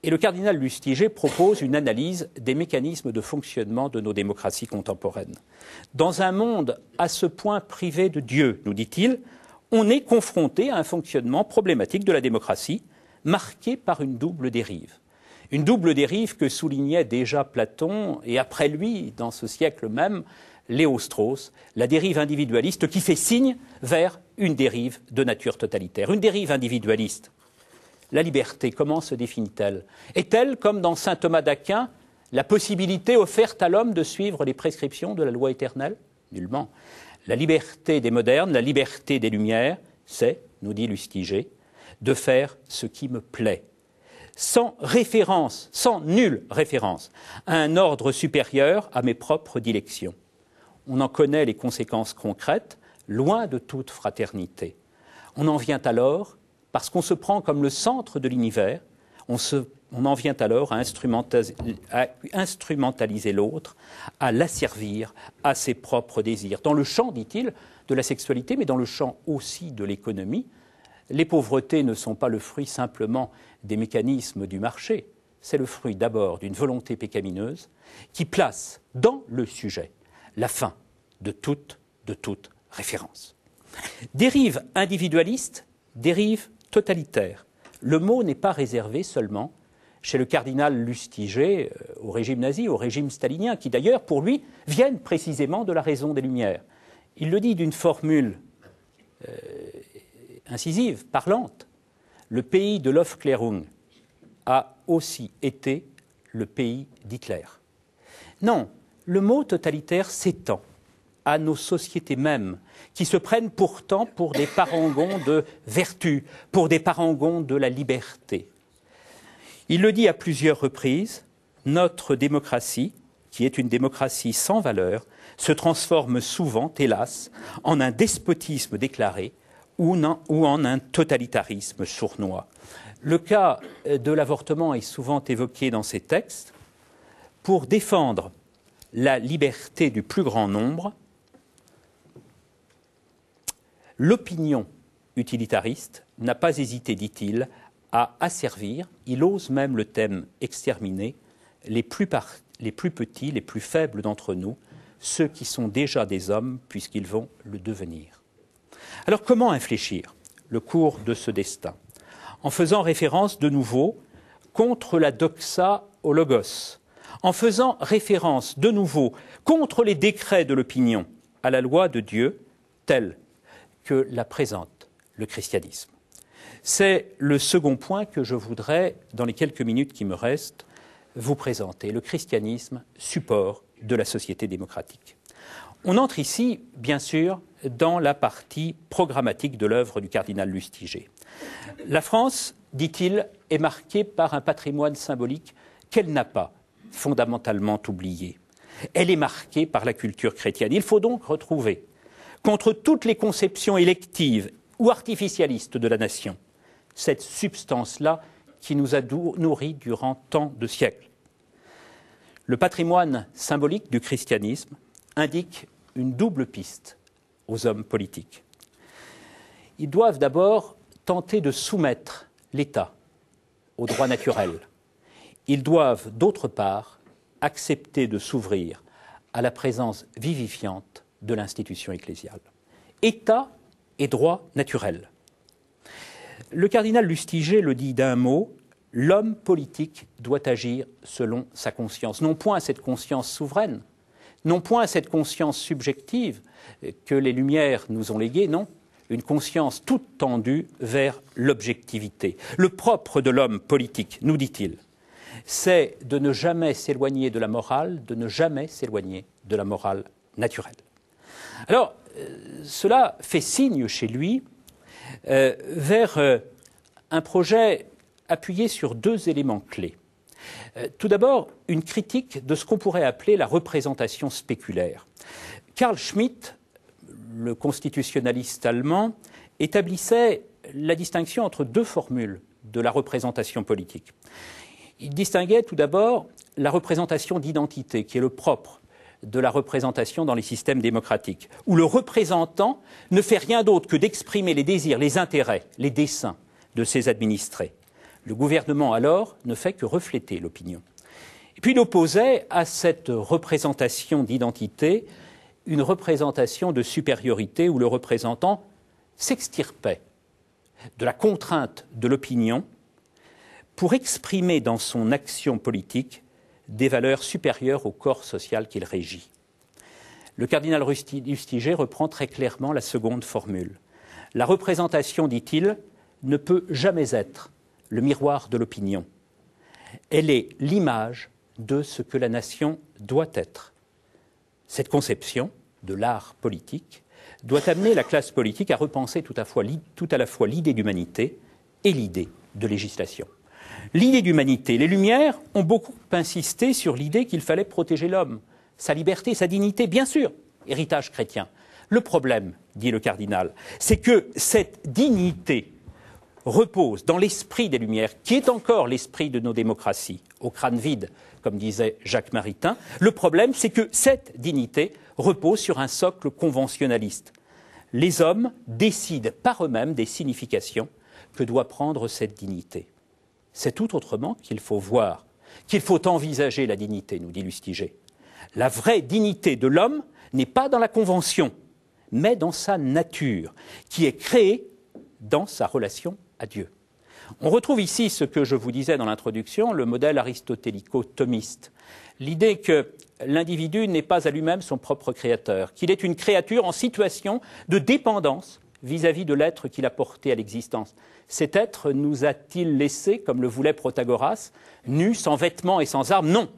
S2: Et le cardinal Lustiger propose une analyse des mécanismes de fonctionnement de nos démocraties contemporaines. Dans un monde à ce point privé de Dieu, nous dit-il, on est confronté à un fonctionnement problématique de la démocratie, marqué par une double dérive. Une double dérive que soulignait déjà Platon et après lui, dans ce siècle même, Léo Strauss, la dérive individualiste qui fait signe vers une dérive de nature totalitaire. Une dérive individualiste. La liberté, comment se définit-elle Est-elle, comme dans saint Thomas d'Aquin, la possibilité offerte à l'homme de suivre les prescriptions de la loi éternelle Nullement. La liberté des modernes, la liberté des Lumières, c'est, nous dit Lustiger, de faire ce qui me plaît, sans référence, sans nulle référence, à un ordre supérieur à mes propres dilections. On en connaît les conséquences concrètes, loin de toute fraternité. On en vient alors, parce qu'on se prend comme le centre de l'univers, on se on en vient alors à, instrumentaliser l'autre, à l'asservir à ses propres désirs. Dans le champ, dit-il, de la sexualité, mais dans le champ aussi de l'économie, les pauvretés ne sont pas le fruit simplement des mécanismes du marché, c'est le fruit d'abord d'une volonté pécamineuse qui place dans le sujet la fin de toute, de toute référence. Dérive individualiste, dérive totalitaire. Le mot n'est pas réservé seulement chez le cardinal Lustiger euh, au régime nazi, au régime stalinien, qui d'ailleurs, pour lui, viennent précisément de la raison des Lumières. Il le dit d'une formule euh, incisive, parlante. Le pays de Lofklerung a aussi été le pays d'Hitler. Non, le mot totalitaire s'étend à nos sociétés mêmes, qui se prennent pourtant pour des parangons de vertu, pour des parangons de la liberté. Il le dit à plusieurs reprises, notre démocratie, qui est une démocratie sans valeur, se transforme souvent, hélas, en un despotisme déclaré ou, en un totalitarisme sournois. Le cas euh, de l'avortement est souvent évoqué dans ces textes. Pour défendre la liberté du plus grand nombre, l'opinion utilitariste n'a pas hésité, dit-il, à asservir, il ose même le thème exterminer, les plus, petits, les plus faibles d'entre nous, ceux qui sont déjà des hommes puisqu'ils vont le devenir. Alors comment infléchir le cours de ce destin En faisant référence de nouveau contre la doxa au logos, en faisant référence de nouveau contre les décrets de l'opinion à la loi de Dieu telle que la présente le christianisme. C'est le second point que je voudrais, dans les quelques minutes qui me restent, vous présenter, le christianisme, support de la société démocratique. On entre ici, bien sûr, dans la partie programmatique de l'œuvre du cardinal Lustiger. La France, dit-il, est marquée par un patrimoine symbolique qu'elle n'a pas fondamentalement oublié. Elle est marquée par la culture chrétienne. Il faut donc retrouver, contre toutes les conceptions électives ou artificialistes de la nation, cette substance-là qui nous a nourris durant tant de siècles. Le patrimoine symbolique du christianisme indique une double piste aux hommes politiques. Ils doivent d'abord tenter de soumettre l'État au droit naturel. Ils doivent, d'autre part, accepter de s'ouvrir à la présence vivifiante de l'institution ecclésiale. État et droit naturel. Le cardinal Lustiger le dit d'un mot, l'homme politique doit agir selon sa conscience, non point cette conscience souveraine, non point cette conscience subjective que les Lumières nous ont léguée, non, une conscience toute tendue vers l'objectivité. Le propre de l'homme politique, nous dit-il, c'est de ne jamais s'éloigner de la morale, de ne jamais s'éloigner de la morale naturelle. Alors, euh, cela fait signe chez lui euh, vers euh, un projet appuyé sur deux éléments clés. Euh, tout d'abord, une critique de ce qu'on pourrait appeler la représentation spéculaire. Karl Schmitt, le constitutionnaliste allemand, établissait la distinction entre deux formules de la représentation politique. Il distinguait tout d'abord la représentation d'identité, qui est le propre de la représentation dans les systèmes démocratiques, où le représentant ne fait rien d'autre que d'exprimer les désirs, les intérêts, les desseins de ses administrés. Le gouvernement, alors, ne fait que refléter l'opinion. Et puis il opposait à cette représentation d'identité une représentation de supériorité où le représentant s'extirpait de la contrainte de l'opinion pour exprimer dans son action politique des valeurs supérieures au corps social qu'il régit. Le cardinal Rustiger reprend très clairement la seconde formule. La représentation, dit-il, ne peut jamais être le miroir de l'opinion. Elle est l'image de ce que la nation doit être. Cette conception de l'art politique doit amener la classe politique à repenser tout à, tout à la fois l'idée d'humanité et l'idée de législation l'idée d'humanité. Les Lumières ont beaucoup insisté sur l'idée qu'il fallait protéger l'homme, sa liberté, sa dignité, bien sûr, héritage chrétien. Le problème, dit le cardinal, c'est que cette dignité repose dans l'esprit des Lumières, qui est encore l'esprit de nos démocraties, au crâne vide, comme disait Jacques Maritain. Le problème, c'est que cette dignité repose sur un socle conventionnaliste. Les hommes décident par eux-mêmes des significations que doit prendre cette dignité. C'est tout autrement qu'il faut voir, qu'il faut envisager la dignité, nous dit Lustiger. La vraie dignité de l'homme n'est pas dans la convention, mais dans sa nature, qui est créée dans sa relation à Dieu. On retrouve ici ce que je vous disais dans l'introduction, le modèle aristotélico-thomiste. L'idée que l'individu n'est pas à lui-même son propre créateur, qu'il est une créature en situation de dépendance vis-à-vis de l'être qu'il a porté à l'existence. Cet être nous a-t-il laissé, comme le voulait Protagoras, nu, sans vêtements et sans armes Non.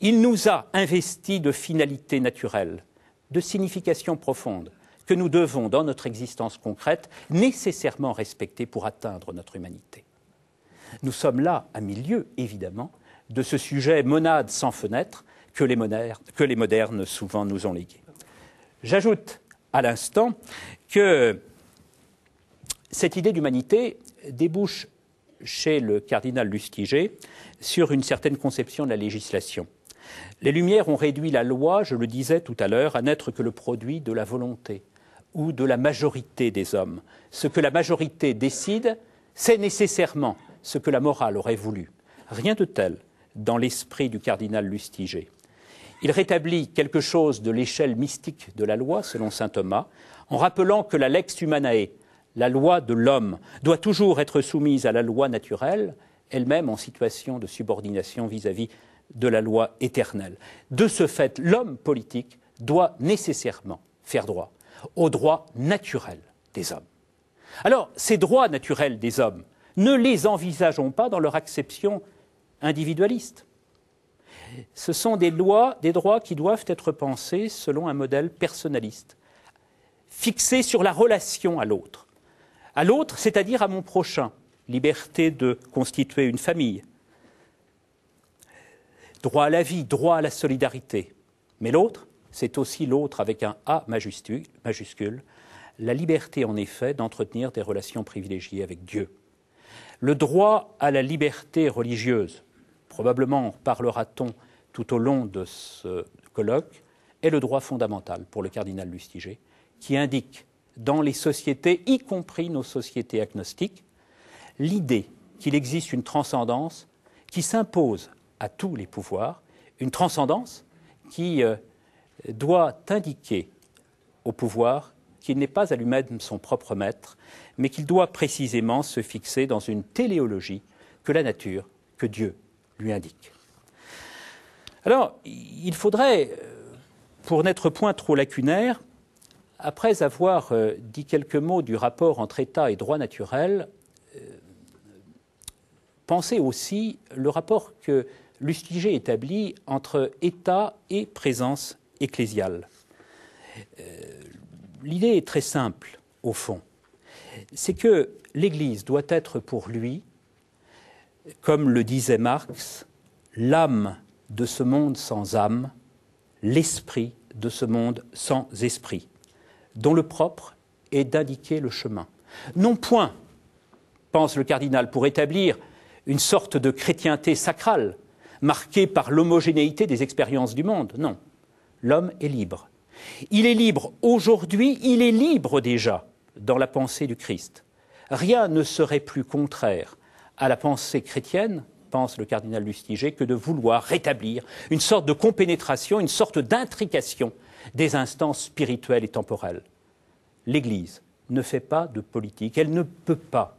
S2: Il nous a investis de finalités naturelles, de significations profondes, que nous devons, dans notre existence concrète, nécessairement respecter pour atteindre notre humanité. Nous sommes là, à milieu, évidemment, de ce sujet monade sans fenêtre que les modernes souvent nous ont légué. J'ajoute à l'instant que cette idée d'humanité débouche chez le cardinal Lustiger sur une certaine conception de la législation. Les Lumières ont réduit la loi, je le disais tout à l'heure, à n'être que le produit de la volonté ou de la majorité des hommes. Ce que la majorité décide, c'est nécessairement ce que la morale aurait voulu. Rien de tel dans l'esprit du cardinal Lustiger. Il rétablit quelque chose de l'échelle mystique de la loi, selon saint Thomas, en rappelant que la lex humanae, la loi de l'homme doit toujours être soumise à la loi naturelle, elle-même en situation de subordination vis-à-vis de la loi éternelle. De ce fait, l'homme politique doit nécessairement faire droit aux droits naturels des hommes. Alors, ces droits naturels des hommes, ne les envisageons pas dans leur acception individualiste. Ce sont des lois, des droits qui doivent être pensés selon un modèle personnaliste, fixé sur la relation à l'autre, à l'autre, c'est-à-dire à mon prochain, liberté de constituer une famille, droit à la vie, droit à la solidarité. Mais l'autre, c'est aussi l'autre avec un A majuscule, la liberté en effet d'entretenir des relations privilégiées avec Dieu. Le droit à la liberté religieuse, probablement parlera-t-on tout au long de ce colloque, est le droit fondamental pour le cardinal Lustiger, qui indique dans les sociétés, y compris nos sociétés agnostiques, l'idée qu'il existe une transcendance qui s'impose à tous les pouvoirs, une transcendance qui euh, doit indiquer au pouvoir qu'il n'est pas à lui-même son propre maître, mais qu'il doit précisément se fixer dans une téléologie que la nature, que Dieu lui indique. Alors, il faudrait, euh, pour n'être point trop lacunaire, après avoir euh, dit quelques mots du rapport entre État et droit naturel, euh, pensez aussi le rapport que Lustiger établit entre État et présence ecclésiale. Euh, l'idée est très simple, au fond. C'est que l'Église doit être pour lui, comme le disait Marx, l'âme de ce monde sans âme, l'esprit de ce monde sans esprit dont le propre est d'indiquer le chemin. Non point, pense le cardinal, pour établir une sorte de chrétienté sacrale, marquée par l'homogénéité des expériences du monde. Non, l'homme est libre. Il est libre aujourd'hui, il est libre déjà dans la pensée du Christ. Rien ne serait plus contraire à la pensée chrétienne, pense le cardinal Lustiger, que de vouloir rétablir une sorte de compénétration, une sorte d'intrication des instances spirituelles et temporelles. L'Église ne fait pas de politique, elle ne peut pas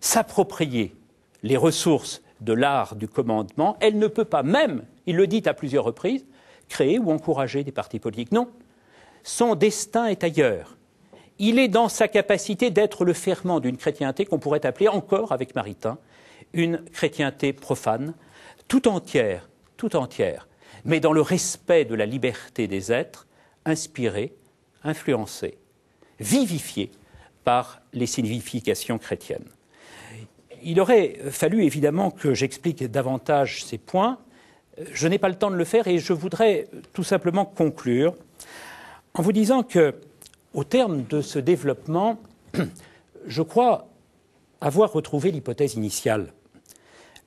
S2: s'approprier les ressources de l'art du commandement, elle ne peut pas même, il le dit à plusieurs reprises, créer ou encourager des partis politiques. Non, son destin est ailleurs. Il est dans sa capacité d'être le ferment d'une chrétienté qu'on pourrait appeler encore, avec Maritain, une chrétienté profane, tout entière, tout entière, mais dans le respect de la liberté des êtres, inspirés, influencés, vivifiés par les significations chrétiennes. Il aurait fallu évidemment que j'explique davantage ces points. Je n'ai pas le temps de le faire et je voudrais tout simplement conclure en vous disant que, au terme de ce développement, je crois avoir retrouvé l'hypothèse initiale.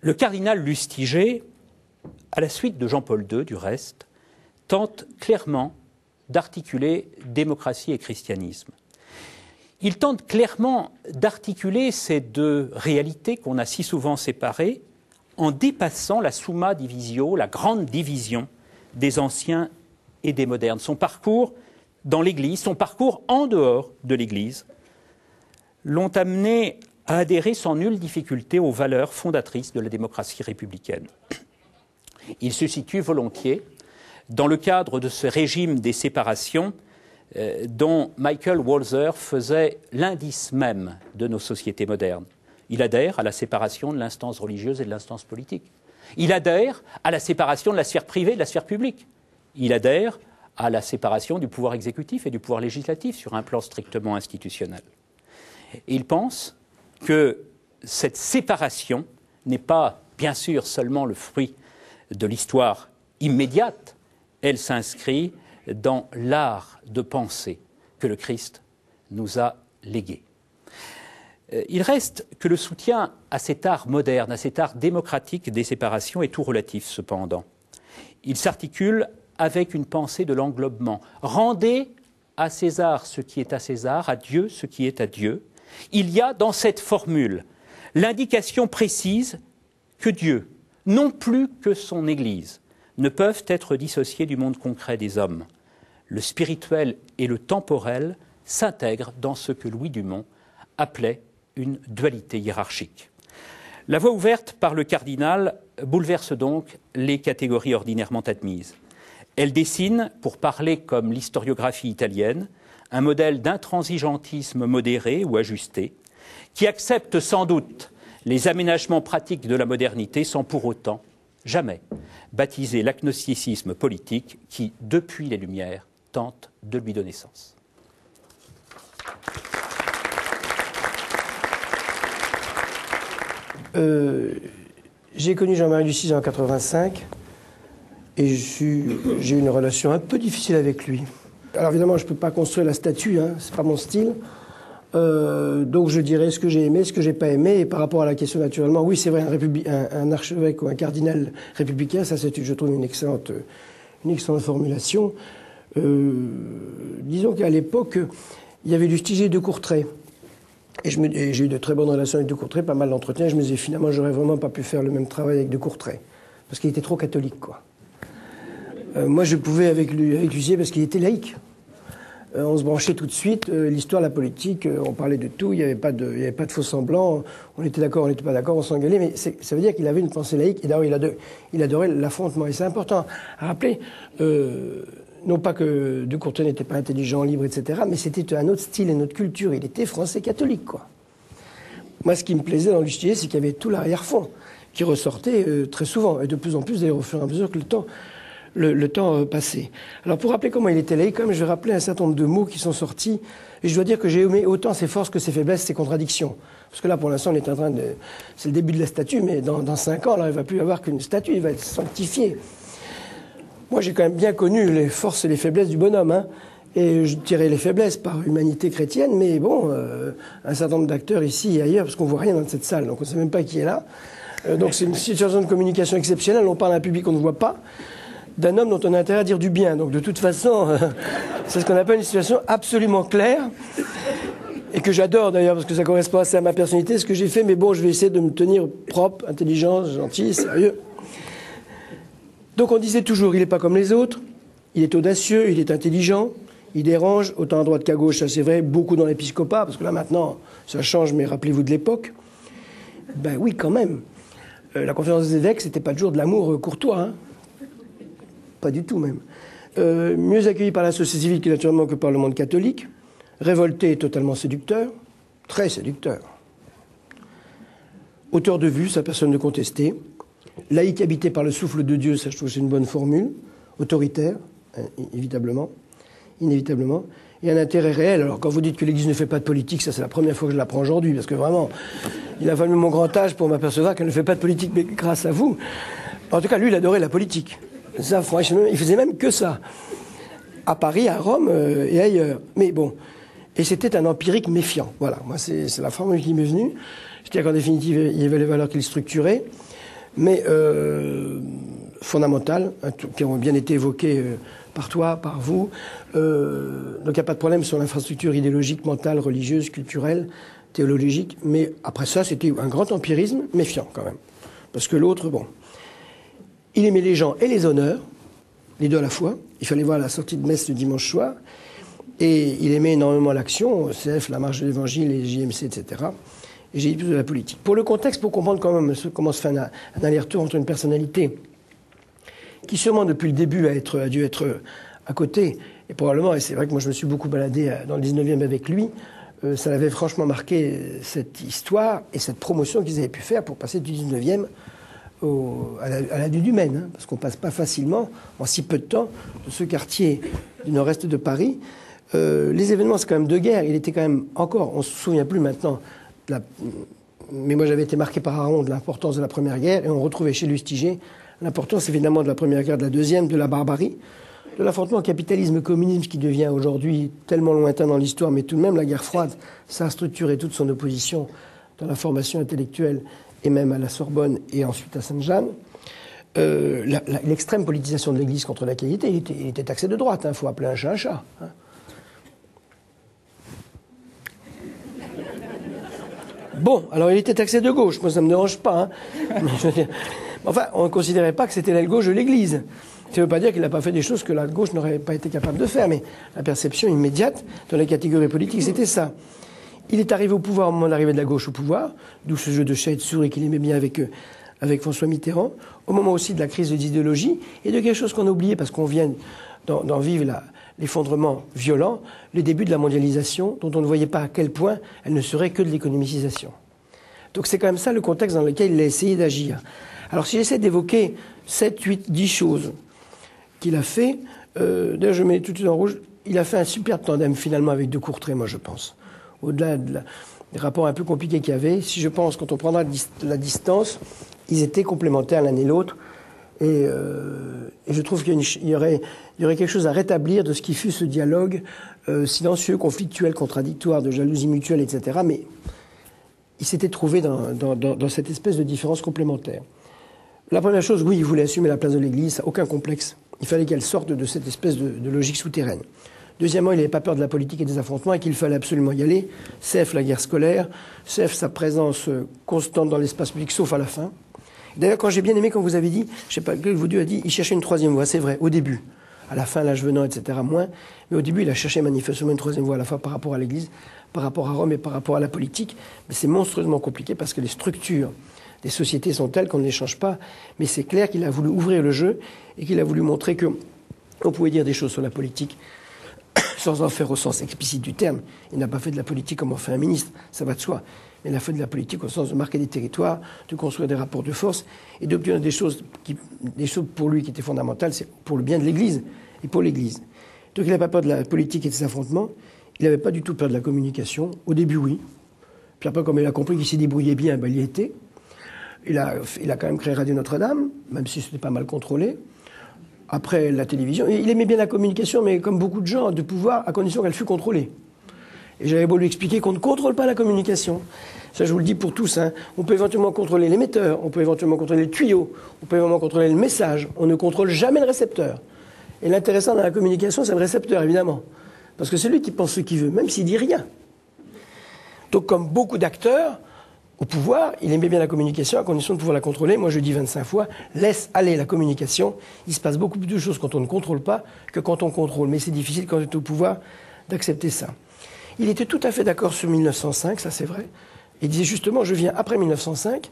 S2: Le cardinal Lustiger à la suite de Jean-Paul II, du reste, tente clairement d'articuler démocratie et christianisme. Il tente clairement d'articuler ces deux réalités qu'on a si souvent séparées en dépassant la summa divisio, la grande division des anciens et des modernes. Son parcours dans l'Église, son parcours en dehors de l'Église, l'ont amené à adhérer sans nulle difficulté aux valeurs fondatrices de la démocratie républicaine. Il se situe volontiers dans le cadre de ce régime des séparations euh, dont Michael Walzer faisait l'indice même de nos sociétés modernes. Il adhère à la séparation de l'instance religieuse et de l'instance politique. Il adhère à la séparation de la sphère privée et de la sphère publique. Il adhère à la séparation du pouvoir exécutif et du pouvoir législatif sur un plan strictement institutionnel. il pense que cette séparation n'est pas, bien sûr, seulement le fruit de l'histoire immédiate, elle s'inscrit dans l'art de penser que le Christ nous a légué. Euh, il reste que le soutien à cet art moderne, à cet art démocratique des séparations est tout relatif cependant. Il s'articule avec une pensée de l'englobement. Rendez à César ce qui est à César, à Dieu ce qui est à Dieu. Il y a dans cette formule l'indication précise que Dieu non plus que son Église, ne peuvent être dissociés du monde concret des hommes. Le spirituel et le temporel s'intègrent dans ce que Louis Dumont appelait une dualité hiérarchique. La voie ouverte par le cardinal bouleverse donc les catégories ordinairement admises. Elle dessine, pour parler comme l'historiographie italienne, un modèle d'intransigeantisme modéré ou ajusté, qui accepte sans doute les aménagements pratiques de la modernité sans pour autant jamais baptiser l'agnosticisme politique qui, depuis les Lumières, tente de lui donner sens.
S3: Euh, j'ai connu Jean-Marie Lucie en 85 et j'ai eu une relation un peu difficile avec lui. Alors évidemment, je ne peux pas construire la statue, hein, ce n'est pas mon style. Euh, donc je dirais ce que j'ai aimé, ce que j'ai pas aimé. Et par rapport à la question naturellement, oui c'est vrai, un, archevêque ou un cardinal républicain, ça c'est je trouve une excellente, une formulation. Euh, disons qu'à l'époque, il y avait du stigé de Courtrai. Et j'ai eu de très bonnes relations avec de Courtrai, pas mal d'entretiens. Je me disais finalement, j'aurais vraiment pas pu faire le même travail avec de Courtrai. Parce qu'il était trop catholique, quoi. Euh, moi, je pouvais avec lui, avec parce qu'il était laïque. Euh, on se branchait tout de suite. Euh, l'histoire, la politique, euh, on parlait de tout. Il n'y avait pas de, faux semblants. On était d'accord, on n'était pas d'accord, on s'engueulait. Mais ça veut dire qu'il avait une pensée laïque. Et d'ailleurs, il, adorait l'affrontement. Et c'est important à rappeler. non pas que de Courtenay n'était pas intelligent, libre, etc., mais c'était un autre style et autre culture. Il était français catholique, Moi, ce qui me plaisait dans Lustier, c'est qu'il y avait tout l'arrière-fond qui ressortait très souvent, et de plus en plus d'ailleurs au fur et à mesure que le temps le, temps euh, passé. Alors pour rappeler comment il était là comme je vais rappeler un certain nombre de mots qui sont sortis, et je dois dire que j'ai aimé autant ses forces que ses faiblesses, ses contradictions. Parce que là, pour l'instant, on est en train de... C'est le début de la statue, mais dans, cinq ans, là, il ne va plus y avoir qu'une statue, il va être sanctifié. Moi, j'ai quand même bien connu les forces et les faiblesses du bonhomme. Hein. Et je tirais les faiblesses par humanité chrétienne, mais bon, euh, un certain nombre d'acteurs ici et ailleurs, parce qu'on ne voit rien dans cette salle, donc on ne sait même pas qui est là. Euh, donc c'est une situation de communication exceptionnelle, on parle à un public qu'on ne voit pas d'un homme dont on a intérêt à dire du bien. Donc de toute façon, euh, c'est ce qu'on appelle une situation absolument claire, et que j'adore d'ailleurs, parce que ça correspond assez à ma personnalité, ce que j'ai fait, mais bon, je vais essayer de me tenir propre, intelligent, gentil, sérieux. Donc on disait toujours, il n'est pas comme les autres, il est audacieux, il est intelligent, il dérange, autant à droite qu'à gauche, ça c'est vrai, beaucoup dans l'épiscopat, parce que là maintenant, ça change, mais rappelez-vous de l'époque. Ben oui, quand même. Euh, la conférence des évêques, c'était pas toujours de l'amour euh, courtois. Hein pas du tout même. Euh, mieux accueilli par la société civile que naturellement que par le monde catholique, révolté et totalement séducteur, très séducteur. Auteur de vue, ça personne ne contestait. Laïque habité par le souffle de Dieu, ça je trouve c'est une bonne formule, autoritaire, inévitablement, hein, inévitablement, et un intérêt réel. Alors quand vous dites que l'Église ne fait pas de politique, ça c'est la première fois que je l'apprends aujourd'hui, parce que vraiment, il a fallu mon grand âge pour m'apercevoir qu'elle ne fait pas de politique, mais grâce à vous. En tout cas, lui, il adorait la politique. Ça, franchement, il faisait même que ça. À Paris, à Rome euh, et ailleurs. Mais bon. Et c'était un empirique méfiant. Voilà. Moi, c'est la forme qui m'est venue. C'est-à-dire qu'en définitive, il y avait les valeurs qu'il structurait, mais euh, fondamentales, qui ont bien été évoquées euh, par toi, par vous. donc, il n'y a pas de problème sur l'infrastructure idéologique, mentale, religieuse, culturelle, théologique. Mais après ça, c'était un grand empirisme méfiant, quand même. Parce que l'autre, bon. Il aimait les gens et les honneurs, les deux à la fois. Il fallait voir la sortie de messe le dimanche soir. Et il aimait énormément l'action, CF, la marche de l'évangile, les JMC, etc. Et j'ai dit plus de la politique. Pour le contexte, pour comprendre quand même comment se fait un, aller-retour entre une personnalité qui sûrement depuis le début a, dû être euh, à côté, et probablement, et c'est vrai que moi je me suis beaucoup baladé euh, dans le 19e avec lui, euh, ça l'avait franchement marqué cette histoire et cette promotion qu'ils avaient pu faire pour passer du 19e à, la, dune humaine, hein, parce qu'on ne passe pas facilement, en si peu de temps, de ce quartier du nord-est de Paris. Euh, les événements, c'est quand même de guerre. Il était quand même encore, on se souvient plus maintenant, mais moi j'avais été marqué par Aaron de l'importance de la Première Guerre, et on retrouvait chez Lustiger l'importance évidemment de la Première Guerre, de la Deuxième, de la barbarie, de l'affrontement capitalisme-communisme qui devient aujourd'hui tellement lointain dans l'histoire, mais tout de même la guerre froide, sa a structuré toute son opposition dans la formation intellectuelle et même à la Sorbonne et ensuite à Sainte-Jeanne, euh, l'extrême politisation de l'Église contre la qualité, il était, taxé de droite. Il hein, faut appeler un chat un chat. Hein. Bon, alors il était taxé de gauche, moi ça ne me dérange pas. Hein. enfin, on ne considérait pas que c'était l'aile gauche de l'Église. Ça ne veut pas dire qu'il n'a pas fait des choses que la gauche n'aurait pas été capable de faire, mais la perception immédiate dans la catégorie politique, c'était ça. Il est arrivé au pouvoir au moment de l'arrivée de la gauche au pouvoir, d'où ce jeu de chat et de souris qu'il aimait bien euh, avec, François Mitterrand, au moment aussi de la crise de l'idéologie et de quelque chose qu'on a oublié parce qu'on vient d'en vivre l'effondrement violent, le début de la mondialisation dont on ne voyait pas à quel point elle ne serait que de l'économicisation. Donc c'est quand même ça le contexte dans lequel il a essayé d'agir. Alors si j'essaie d'évoquer 7, 8, 10 choses qu'il a fait, euh, d'ailleurs je mets tout de suite en rouge, il a fait un super tandem finalement avec de Courtrai, moi je pense au-delà des rapports un peu compliqués qu'il y avait, si je pense, quand on prendra la distance, ils étaient complémentaires l'un et l'autre. Et, euh, je trouve qu'il y, aurait, quelque chose à rétablir de ce qui fut ce dialogue euh, silencieux, conflictuel, contradictoire, de jalousie mutuelle, etc. Mais ils s'étaient trouvés dans, cette espèce de différence complémentaire. La première chose, oui, il voulait assumer la place de l'Église, aucun complexe. Il fallait qu'elle sorte de cette espèce de logique souterraine. Deuxièmement, il n'avait pas peur de la politique et des affrontements et qu'il fallait absolument y aller. Cef, la guerre scolaire. Cef, sa présence euh, constante dans l'espace public, sauf à la fin. D'ailleurs, quand j'ai bien aimé, quand vous avez dit, je sais pas, vous deux a dit, il cherchait une troisième voie, c'est vrai, au début. À la fin, l'âge venant, etc., moins. Mais au début, il a cherché manifestement une troisième voie, à la fois par rapport à l'Église, par rapport à Rome et par rapport à la politique. Mais c'est monstrueusement compliqué parce que les structures des sociétés sont telles qu'on ne les change pas. Mais c'est clair qu'il a voulu ouvrir le jeu et qu'il a voulu montrer que on pouvait dire des choses sur la politique, sans en faire au sens explicite du terme, il n'a pas fait de la politique comme en fait un ministre, ça va de soi. Mais il a fait de la politique au sens de marquer des territoires, de construire des rapports de force et d'obtenir des choses, pour lui qui étaient fondamentales, c'est pour le bien de l'Église et pour l'Église. Donc il n'a pas peur de la politique et de ses affrontements. Il n'avait pas du tout peur de la communication. Au début, oui. Puis après, comme il a compris qu'il s'y débrouillait bien, ben, il y était. Il a, il a quand même créé Radio Notre-Dame, même si ce n'était pas mal contrôlé après la télévision. Il aimait bien la communication, mais comme beaucoup de gens, de pouvoir, à condition qu'elle fût contrôlée. Et j'avais beau lui expliquer qu'on ne contrôle pas la communication. Ça, je vous le dis pour tous. Hein. On peut éventuellement contrôler l'émetteur, on peut éventuellement contrôler le tuyau, on peut éventuellement contrôler le message. On ne contrôle jamais le récepteur. Et l'intéressant dans la communication, c'est le récepteur, évidemment. Parce que c'est lui qui pense ce qu'il veut, même s'il dit rien. Donc, comme beaucoup d'acteurs, au pouvoir, il aimait bien la communication à condition de pouvoir la contrôler. Moi, je dis 25 fois, laisse aller la communication. Il se passe beaucoup plus de choses quand on ne contrôle pas que quand on contrôle. Mais c'est difficile quand on est au pouvoir d'accepter ça. Il était tout à fait d'accord sur 1905, ça c'est vrai. Il disait justement, je viens après 1905.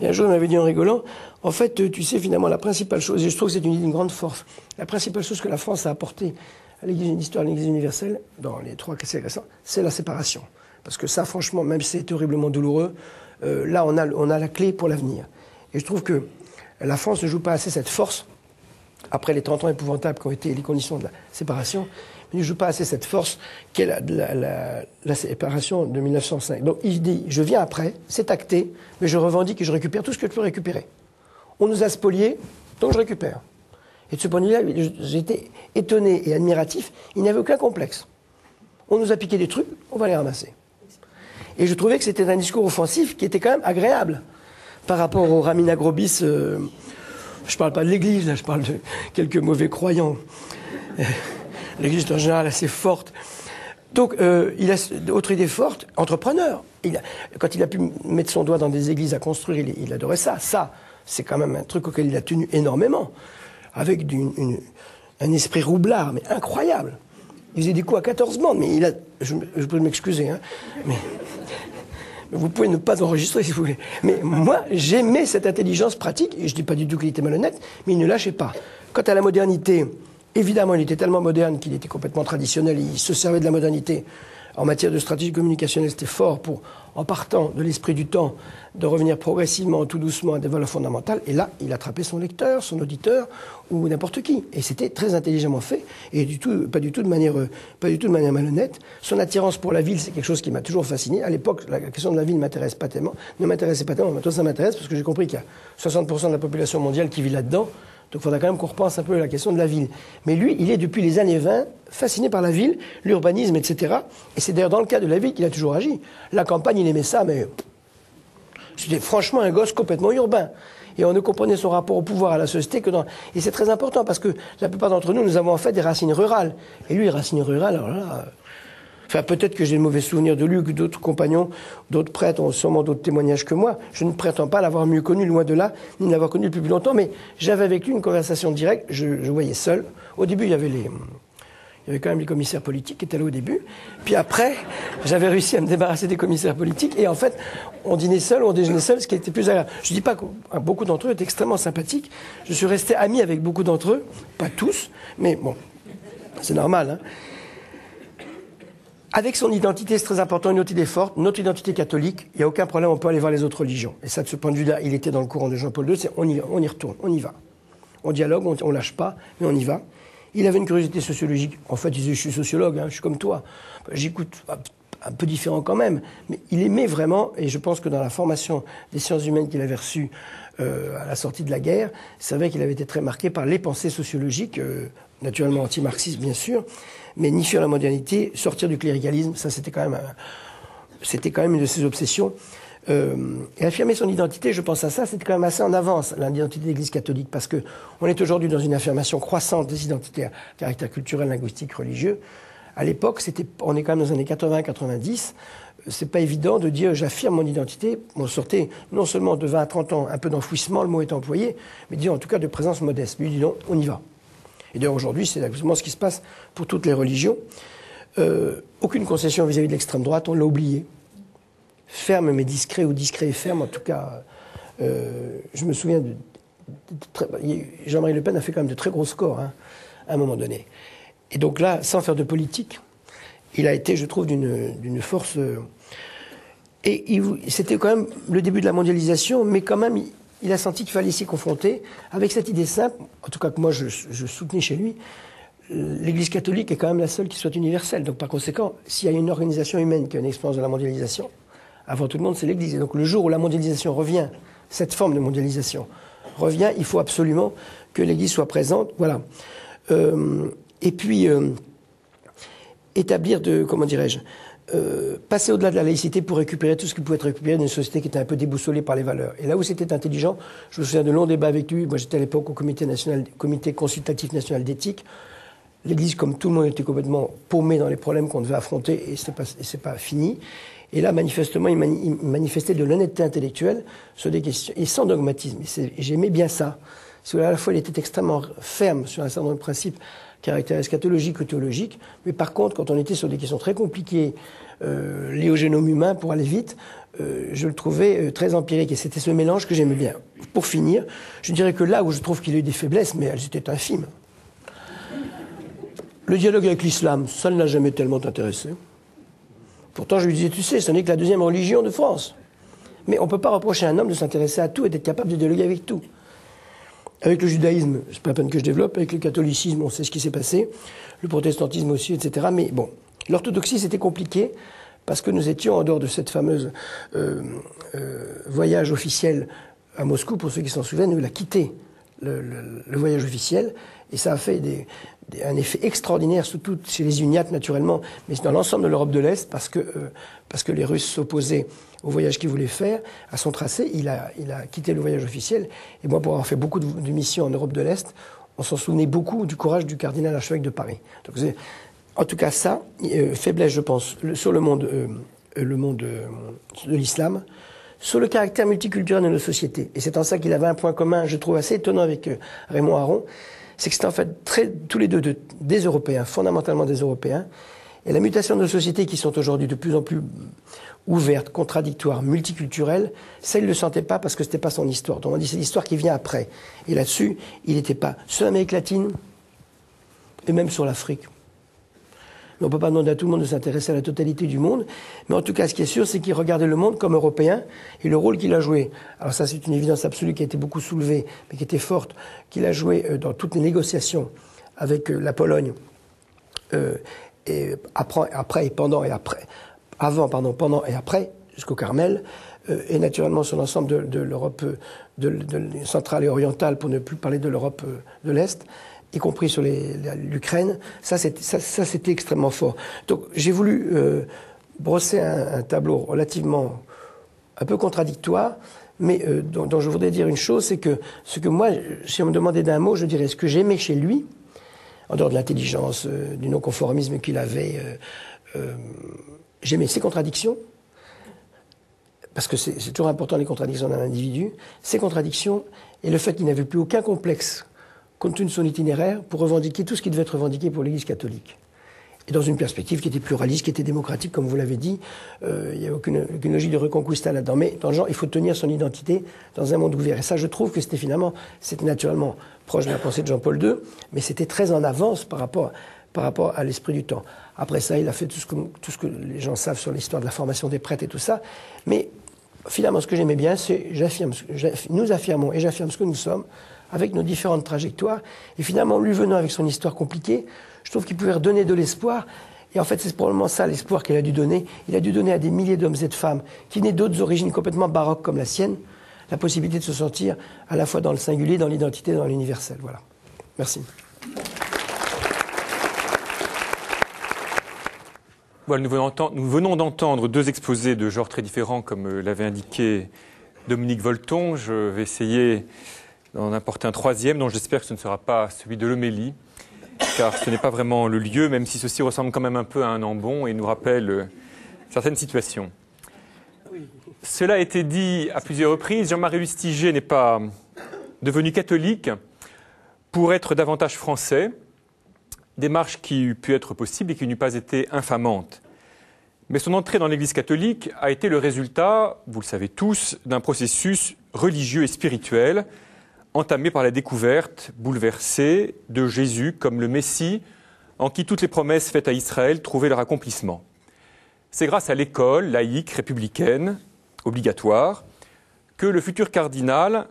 S3: Et un jour, il m'avait dit en rigolant, en fait, tu sais, finalement, la principale chose, et je trouve que c'est une, grande force, la principale chose que la France a apportée à l'Église, l'histoire de l'Église universelle, dans les trois siècles récents, c'est la séparation. Parce que ça, franchement, même si c'est horriblement douloureux, euh, là, on a, la clé pour l'avenir. Et je trouve que la France ne joue pas assez cette force, après les 30 ans épouvantables qui ont été les conditions de la séparation, mais ne joue pas assez cette force qu'est la, la, séparation de 1905. Donc il dit, je viens après, c'est acté, mais je revendique et je récupère tout ce que je peux récupérer. On nous a spoliés, donc je récupère. Et de ce point de vue-là, j'étais étonné et admiratif, il n'y avait aucun complexe. On nous a piqué des trucs, on va les ramasser. Et je trouvais que c'était un discours offensif qui était quand même agréable par rapport au Ramina Grobis. ne euh, je parle pas de l'Église, là, hein, je parle de quelques mauvais croyants. Euh, L'Église, est en général, assez forte. Donc, euh, il a, autre idée forte, entrepreneur. quand il a pu mettre son doigt dans des églises à construire, il, adorait ça. Ça, c'est quand même un truc auquel il a tenu énormément, avec un esprit roublard, mais incroyable. Il faisait des coups à 14 bandes, mais il a. Je, peux m'excuser, hein, mais. Vous pouvez ne pas enregistrer si vous voulez. Mais moi, j'aimais cette intelligence pratique, et je ne dis pas du tout qu'il était malhonnête, mais il ne lâchait pas. Quant à la modernité, évidemment, il était tellement moderne qu'il était complètement traditionnel, il se servait de la modernité en matière de stratégie communicationnelle, c'était fort pour, en partant de l'esprit du temps, de revenir progressivement, tout doucement à des valeurs fondamentales. Et là, il attrapait son lecteur, son auditeur ou n'importe qui. Et c'était très intelligemment fait et pas, du tout de manière, euh, pas du tout de manière malhonnête. Son attirance pour la ville, c'est quelque chose qui m'a toujours fasciné. À l'époque, la question de la ville m'intéresse pas tellement, ne m'intéressait pas tellement. Maintenant, ça m'intéresse parce que j'ai compris qu'il y a 60% de la population mondiale qui vit là-dedans. Donc il faudra quand même qu'on repense un peu à la question de la ville. Mais lui, il est depuis les années 20 fasciné par la ville, l'urbanisme, etc. Et c'est d'ailleurs dans le cas de la ville qu'il a toujours agi. La campagne, il aimait ça, mais c'était franchement un gosse complètement urbain. Et on ne comprenait son rapport au pouvoir, à la société que dans... Et c'est très important parce que la plupart d'entre nous, nous avons en fait des racines rurales. Et lui, les racines rurales, alors là... Enfin, peut-être que j'ai de mauvais souvenirs de lui Luc, d'autres compagnons, d'autres prêtres ont sûrement d'autres témoignages que moi. Je ne prétends pas l'avoir mieux connu, loin de là, ni l'avoir connu depuis plus longtemps, mais j'avais avec lui une conversation directe, je, voyais seul. Au début, il y avait les... Il y avait quand même les commissaires politiques qui étaient là au début. Puis après, j'avais réussi à me débarrasser des commissaires politiques. Et en fait, on dînait seul, on déjeunait seul, ce qui était plus agréable. Je ne dis pas que hein, beaucoup d'entre eux étaient extrêmement sympathiques. Je suis resté ami avec beaucoup d'entre eux, pas tous, mais bon, c'est normal. Hein. Avec son identité, c'est très important, une identité forte, notre identité catholique, il n'y a aucun problème, on peut aller voir les autres religions. Et ça, de ce point de vue-là, il était dans le courant de Jean-Paul II, c'est on y, retourne, on y va. On dialogue, on, ne lâche pas, mais on y va. Il avait une curiosité sociologique. En fait, il disait, je suis sociologue, hein, je suis comme toi. Ben, j'écoute un peu différent quand même, mais il aimait vraiment, et je pense que dans la formation des sciences humaines qu'il avait reçue euh, à la sortie de la guerre, il savait qu'il avait été très marqué par les pensées sociologiques, euh, naturellement anti-marxistes bien sûr, mais ni fuir la modernité, sortir du cléricalisme, ça c'était quand même, une de ses obsessions. Euh, et affirmer son identité, je pense à ça, c'est quand même assez en avance, l'identité de l'Église catholique, parce que on est aujourd'hui dans une affirmation croissante des identités à caractère culturel, linguistique, religieux. À l'époque, on est quand même dans les années 80-90, c'est pas évident de dire j'affirme mon identité. On sortait non seulement de 20 à 30 ans, un peu d'enfouissement, le mot est employé, mais disons en tout cas de présence modeste. mais disons on y va. Et d'ailleurs, aujourd'hui, c'est exactement ce qui se passe pour toutes les religions. Euh, aucune concession vis-à-vis de l'extrême droite, on l'a oublié. Ferme mais discret, ou discret et ferme, en tout cas. Euh, je me souviens de. Jean-Marie Le Pen a fait quand même de très gros scores, hein, à un moment donné. Et donc là, sans faire de politique, il a été, je trouve, d'une force. Euh, et c'était quand même le début de la mondialisation, mais quand même, il a senti qu'il fallait s'y confronter avec cette idée simple, en tout cas que moi je, soutenais chez lui, euh, l'Église catholique est quand même la seule qui soit universelle. Donc par conséquent, s'il y a une organisation humaine qui a une expérience de la mondialisation, avant tout le monde, c'est l'Église. Et donc le jour où la mondialisation revient, cette forme de mondialisation revient, il faut absolument que l'Église soit présente. Voilà. Euh, et puis, euh, établir de, comment dirais-je, euh, passer au-delà de la laïcité pour récupérer tout ce qui pouvait être récupéré d'une société qui était un peu déboussolée par les valeurs. Et là où c'était intelligent, je me souviens de longs débats avec lui. Moi, j'étais à l'époque au Comité, consultatif national d'éthique. L'Église, comme tout le monde, était complètement paumée dans les problèmes qu'on devait affronter et c'est pas, pas fini. Et là, manifestement, il, manifestait de l'honnêteté intellectuelle sur des questions et sans dogmatisme. j'aimais bien ça. Parce à la fois, il était extrêmement ferme sur un certain nombre de principes caractère eschatologique ou théologique. Mais par contre, quand on était sur des questions très compliquées, euh, liées au génome humain, pour aller vite, euh, je le trouvais euh, très empirique. Et c'était ce mélange que j'aimais bien. Pour finir, je dirais que là où je trouve qu'il a eu des faiblesses, mais elles étaient infimes, le dialogue avec l'islam, ça ne l'a jamais tellement intéressé. Pourtant, je lui disais, tu sais, ce n'est que la deuxième religion de France. Mais on ne peut pas reprocher à un homme de s'intéresser à tout et d'être capable de dialoguer avec tout. Avec le judaïsme, c'est pas la peine que je développe, avec le catholicisme, on sait ce qui s'est passé, le protestantisme aussi, etc. Mais bon, l'orthodoxie, c'était compliqué, parce que nous étions en dehors de cette fameuse euh, euh, voyage officiel à Moscou, pour ceux qui s'en souviennent, il a quitté le, voyage officiel, et ça a fait un effet extraordinaire, surtout chez les uniates naturellement, mais dans l'ensemble de l'Europe de l'Est, parce que euh, les Russes s'opposaient au voyage qu'il voulait faire, à son tracé. Il a, quitté le voyage officiel. Et moi, pour avoir fait beaucoup de, missions en Europe de l'Est, on s'en souvenait beaucoup du courage du cardinal archevêque de Paris. Donc, en tout cas, ça, euh, faiblesse, je pense, sur le monde, euh, le monde euh, de l'islam, sur le caractère multiculturel de nos sociétés. Et c'est en ça qu'il avait un point commun, je trouve assez étonnant avec Raymond Aron, c'est que c'était en fait tous les deux des Européens, fondamentalement des Européens, et la mutation de nos sociétés qui sont aujourd'hui de plus en plus ouvertes, contradictoires, multiculturelles, ça, il ne le sentait pas parce que ce n'était pas son histoire. Donc on dit c'est l'histoire qui vient après. Et là-dessus, il n'était pas sur l'Amérique latine et même sur l'Afrique. on ne peut pas demander à tout le monde de s'intéresser à la totalité du monde. Mais en tout cas, ce qui est sûr, c'est qu'il regardait le monde comme européen et le rôle qu'il a joué. Alors ça, c'est une évidence absolue qui a été beaucoup soulevée, mais qui était forte, qu'il a joué euh, dans toutes les négociations avec euh, la Pologne. Euh, et après, et pendant et après, avant, pardon, pendant et après, jusqu'au Carmel, euh, et naturellement sur l'ensemble de, l'Europe centrale et orientale, pour ne plus parler de l'Europe euh, de l'Est, y compris sur l'Ukraine, ça c'était ça, extrêmement fort. Donc j'ai voulu euh, brosser un, tableau relativement un peu contradictoire, mais dont, dont, je voudrais dire une chose, c'est que ce que moi, si on me demandait d'un mot, je dirais ce que j'aimais chez lui, en dehors de l'intelligence, euh, du non-conformisme qu'il avait, euh, euh, j'aimais ses contradictions, parce que c'est toujours important les contradictions d'un individu, ses contradictions et le fait qu'il n'avait plus aucun complexe compte tenu de son itinéraire pour revendiquer tout ce qui devait être revendiqué pour l'Église catholique. Et dans une perspective qui était pluraliste, qui était démocratique, comme vous l'avez dit, il n'y a aucune, aucune, logique de reconquista là-dedans. Mais dans le genre, il faut tenir son identité dans un monde ouvert. Et ça, je trouve que c'était finalement, c'était naturellement proche de la pensée de Jean-Paul II, mais c'était très en avance par rapport, à l'esprit du temps. Après ça, il a fait tout ce, que, les gens savent sur l'histoire de la formation des prêtres et tout ça. Mais finalement, ce que j'aimais bien, c'est j'affirme, nous affirmons et j'affirme ce que nous sommes avec nos différentes trajectoires. Et finalement, lui venant avec son histoire compliquée, je trouve qu'il pouvait redonner de l'espoir. Et en fait, c'est probablement ça l'espoir qu'il a dû donner. Il a dû donner à des milliers d'hommes et de femmes qui n'aient d'autres origines complètement baroques comme la sienne, la possibilité de se sentir à la fois dans le singulier, dans l'identité, dans l'universel. Voilà. Merci.
S4: nous venons d'entendre deux exposés de genres très différents, comme euh, l'avait indiqué Dominique Volton. Je vais essayer d'en apporter un troisième, dont j'espère que ce ne sera pas celui de l'Homélie, car ce n'est pas vraiment le lieu, même si ceci ressemble quand même un peu à un embon et nous rappelle euh, certaines situations. Cela a été dit à plusieurs reprises. Jean-Marie Lustiger n'est pas devenu catholique pour être davantage français, démarche qui eût pu être possible et qui n'eût pas été infamante. Mais son entrée dans l'Église catholique a été le résultat, vous le savez tous, d'un processus religieux et spirituel entamé par la découverte bouleversée de Jésus comme le Messie en qui toutes les promesses faites à Israël trouvaient leur accomplissement. C'est grâce à l'école laïque républicaine obligatoire, que le futur cardinal,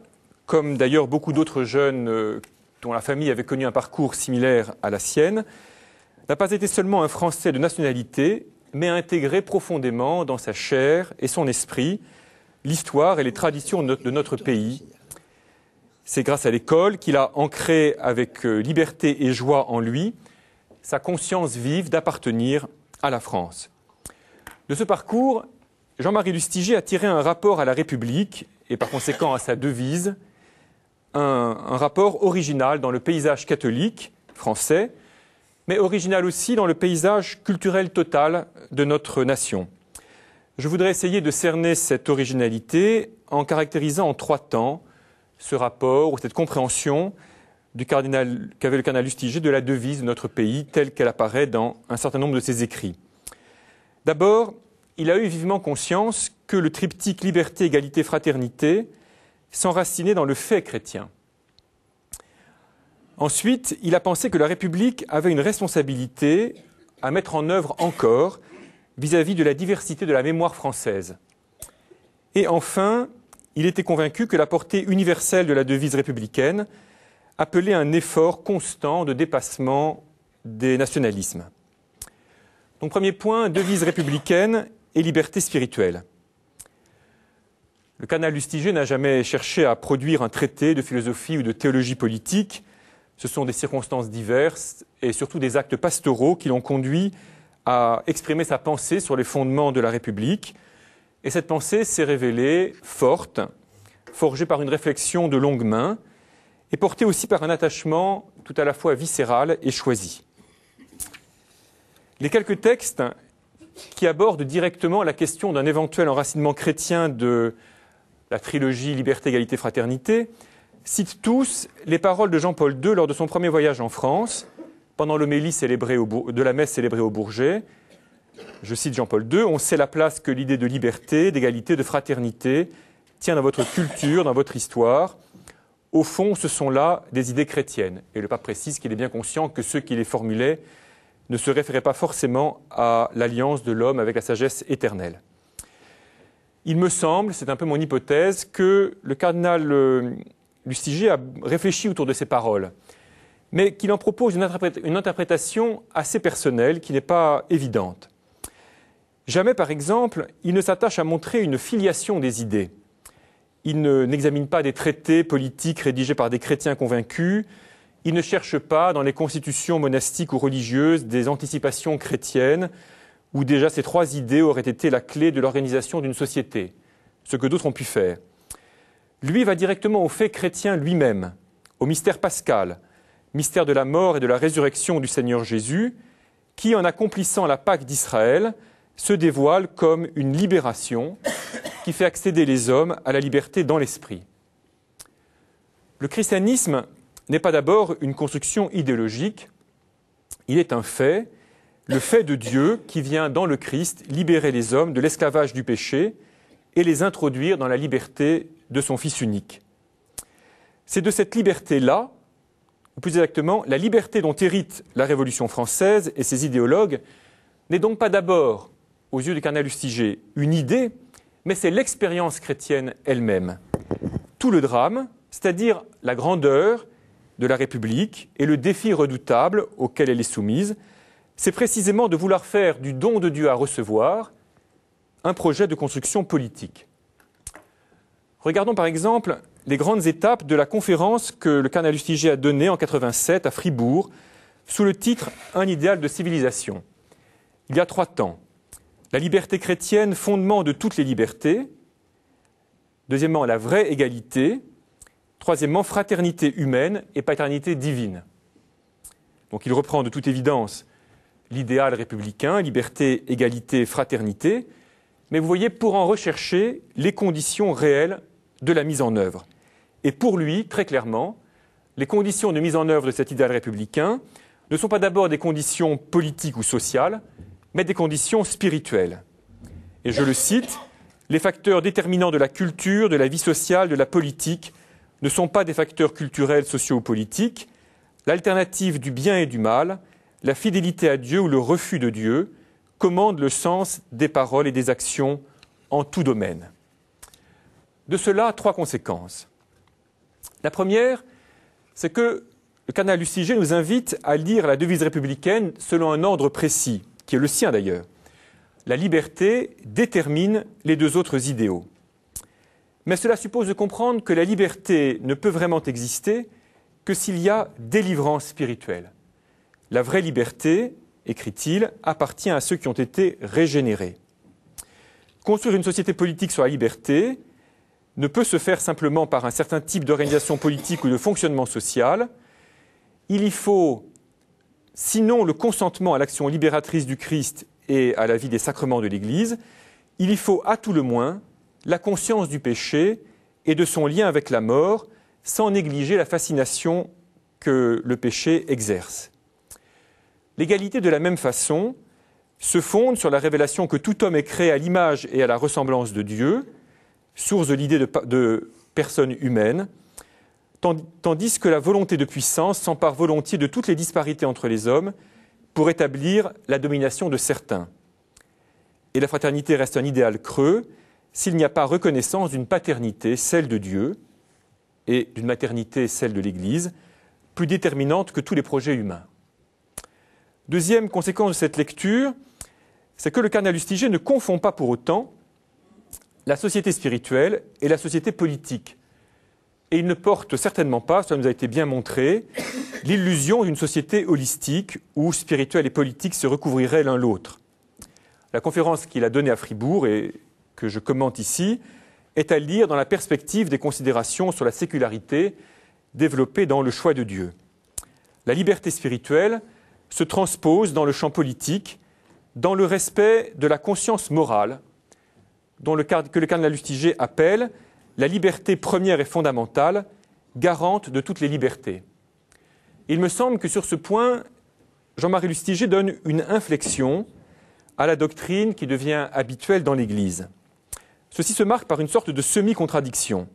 S4: comme d'ailleurs beaucoup d'autres jeunes euh, dont la famille avait connu un parcours similaire à la sienne, n'a pas été seulement un Français de nationalité, mais a intégré profondément dans sa chair et son esprit l'histoire et les traditions de notre pays. C'est grâce à l'école qu'il a ancré avec euh, liberté et joie en lui sa conscience vive d'appartenir à la France. De ce parcours, Jean-Marie Lustiger a tiré un rapport à la République et par conséquent à sa devise, un, rapport original dans le paysage catholique français, mais original aussi dans le paysage culturel total de notre nation. Je voudrais essayer de cerner cette originalité en caractérisant en trois temps ce rapport ou cette compréhension du cardinal qu'avait le cardinal Lustiger de la devise de notre pays telle qu'elle apparaît dans un certain nombre de ses écrits. D'abord, il a eu vivement conscience que le triptyque liberté, égalité, fraternité s'enracinait dans le fait chrétien. Ensuite, il a pensé que la République avait une responsabilité à mettre en œuvre encore vis-à-vis de la diversité de la mémoire française. Et enfin, il était convaincu que la portée universelle de la devise républicaine appelait un effort constant de dépassement des nationalismes. Donc premier point, devise républicaine et liberté spirituelle. Le canal Lustiger n'a jamais cherché à produire un traité de philosophie ou de théologie politique. Ce sont des circonstances diverses et surtout des actes pastoraux qui l'ont conduit à exprimer sa pensée sur les fondements de la République. Et cette pensée s'est révélée forte, forgée par une réflexion de longue main et portée aussi par un attachement tout à la fois viscéral et choisi. Les quelques textes qui aborde directement la question d'un éventuel enracinement chrétien de la trilogie Liberté, Égalité, Fraternité, cite tous les paroles de Jean-Paul II lors de son premier voyage en France, pendant l'homélie de la messe célébrée au Bourget. Je cite Jean-Paul II, On sait la place que l'idée de liberté, d'égalité, de fraternité tient dans votre culture, dans votre histoire. Au fond, ce sont là des idées chrétiennes. Et le pape précise qu'il est bien conscient que ceux qui les formulaient ne se référait pas forcément à l'alliance de l'homme avec la sagesse éternelle. Il me semble, c'est un peu mon hypothèse, que le cardinal euh, Lustiger a réfléchi autour de ces paroles, mais qu'il en propose une, interprétation assez personnelle qui n'est pas évidente. Jamais, par exemple, il ne s'attache à montrer une filiation des idées. Il n'examine pas des traités politiques rédigés par des chrétiens convaincus, il ne cherche pas dans les constitutions monastiques ou religieuses des anticipations chrétiennes, où déjà ces trois idées auraient été la clé de l'organisation d'une société, ce que d'autres ont pu faire. Lui va directement au fait chrétien lui-même, au mystère pascal, mystère de la mort et de la résurrection du Seigneur Jésus, qui, en accomplissant la Pâque d'Israël, se dévoile comme une libération qui fait accéder les hommes à la liberté dans l'esprit. Le christianisme n'est pas d'abord une construction idéologique, il est un fait, le fait de Dieu qui vient dans le Christ libérer les hommes de l'esclavage du péché et les introduire dans la liberté de son Fils unique. C'est de cette liberté-là, ou plus exactement, la liberté dont hérite la Révolution française et ses idéologues, n'est donc pas d'abord, aux yeux du cardinal une idée, mais c'est l'expérience chrétienne elle-même. Tout le drame, c'est-à-dire la grandeur de la République et le défi redoutable auquel elle est soumise, c'est précisément de vouloir faire du don de Dieu à recevoir un projet de construction politique. Regardons par exemple les grandes étapes de la conférence que le Cardinal Lustiger a donnée en 87 à Fribourg sous le titre Un idéal de civilisation. Il y a trois temps. La liberté chrétienne, fondement de toutes les libertés. Deuxièmement, la vraie égalité, Troisièmement, fraternité humaine et paternité divine. Donc il reprend de toute évidence l'idéal républicain, liberté, égalité, fraternité, mais vous voyez, pour en rechercher les conditions réelles de la mise en œuvre. Et pour lui, très clairement, les conditions de mise en œuvre de cet idéal républicain ne sont pas d'abord des conditions politiques ou sociales, mais des conditions spirituelles. Et je le cite, les facteurs déterminants de la culture, de la vie sociale, de la politique, ne sont pas des facteurs culturels, sociaux ou politiques, l'alternative du bien et du mal, la fidélité à Dieu ou le refus de Dieu, commande le sens des paroles et des actions en tout domaine. De cela, trois conséquences. La première, c'est que le canal UCG nous invite à lire la devise républicaine selon un ordre précis, qui est le sien d'ailleurs. La liberté détermine les deux autres idéaux. Mais cela suppose de comprendre que la liberté ne peut vraiment exister que s'il y a délivrance spirituelle. La vraie liberté, écrit-il, appartient à ceux qui ont été régénérés. Construire une société politique sur la liberté ne peut se faire simplement par un certain type d'organisation politique ou de fonctionnement social. Il y faut, sinon le consentement à l'action libératrice du Christ et à la vie des sacrements de l'Église, il y faut à tout le moins la conscience du péché et de son lien avec la mort, sans négliger la fascination que le péché exerce. L'égalité, de la même façon, se fonde sur la révélation que tout homme est créé à l'image et à la ressemblance de Dieu, source de l'idée de, personne humaine, tandis que la volonté de puissance s'empare volontiers de toutes les disparités entre les hommes pour établir la domination de certains. Et la fraternité reste un idéal creux s'il n'y a pas reconnaissance d'une paternité, celle de Dieu, et d'une maternité, celle de l'Église, plus déterminante que tous les projets humains. Deuxième conséquence de cette lecture, c'est que le cardinal ne confond pas pour autant la société spirituelle et la société politique. Et il ne porte certainement pas, cela nous a été bien montré, l'illusion d'une société holistique où spirituel et politique se recouvriraient l'un l'autre. La conférence qu'il a donnée à Fribourg, et que je commente ici est à lire dans la perspective des considérations sur la sécularité développées dans le choix de Dieu. La liberté spirituelle se transpose dans le champ politique, dans le respect de la conscience morale, dont que le cardinal Lustiger appelle la liberté première et fondamentale, garante de toutes les libertés. Il me semble que sur ce point, Jean-Marie Lustiger donne une inflexion à la doctrine qui devient habituelle dans l'Église. Ceci se marque par une sorte de semi-contradiction.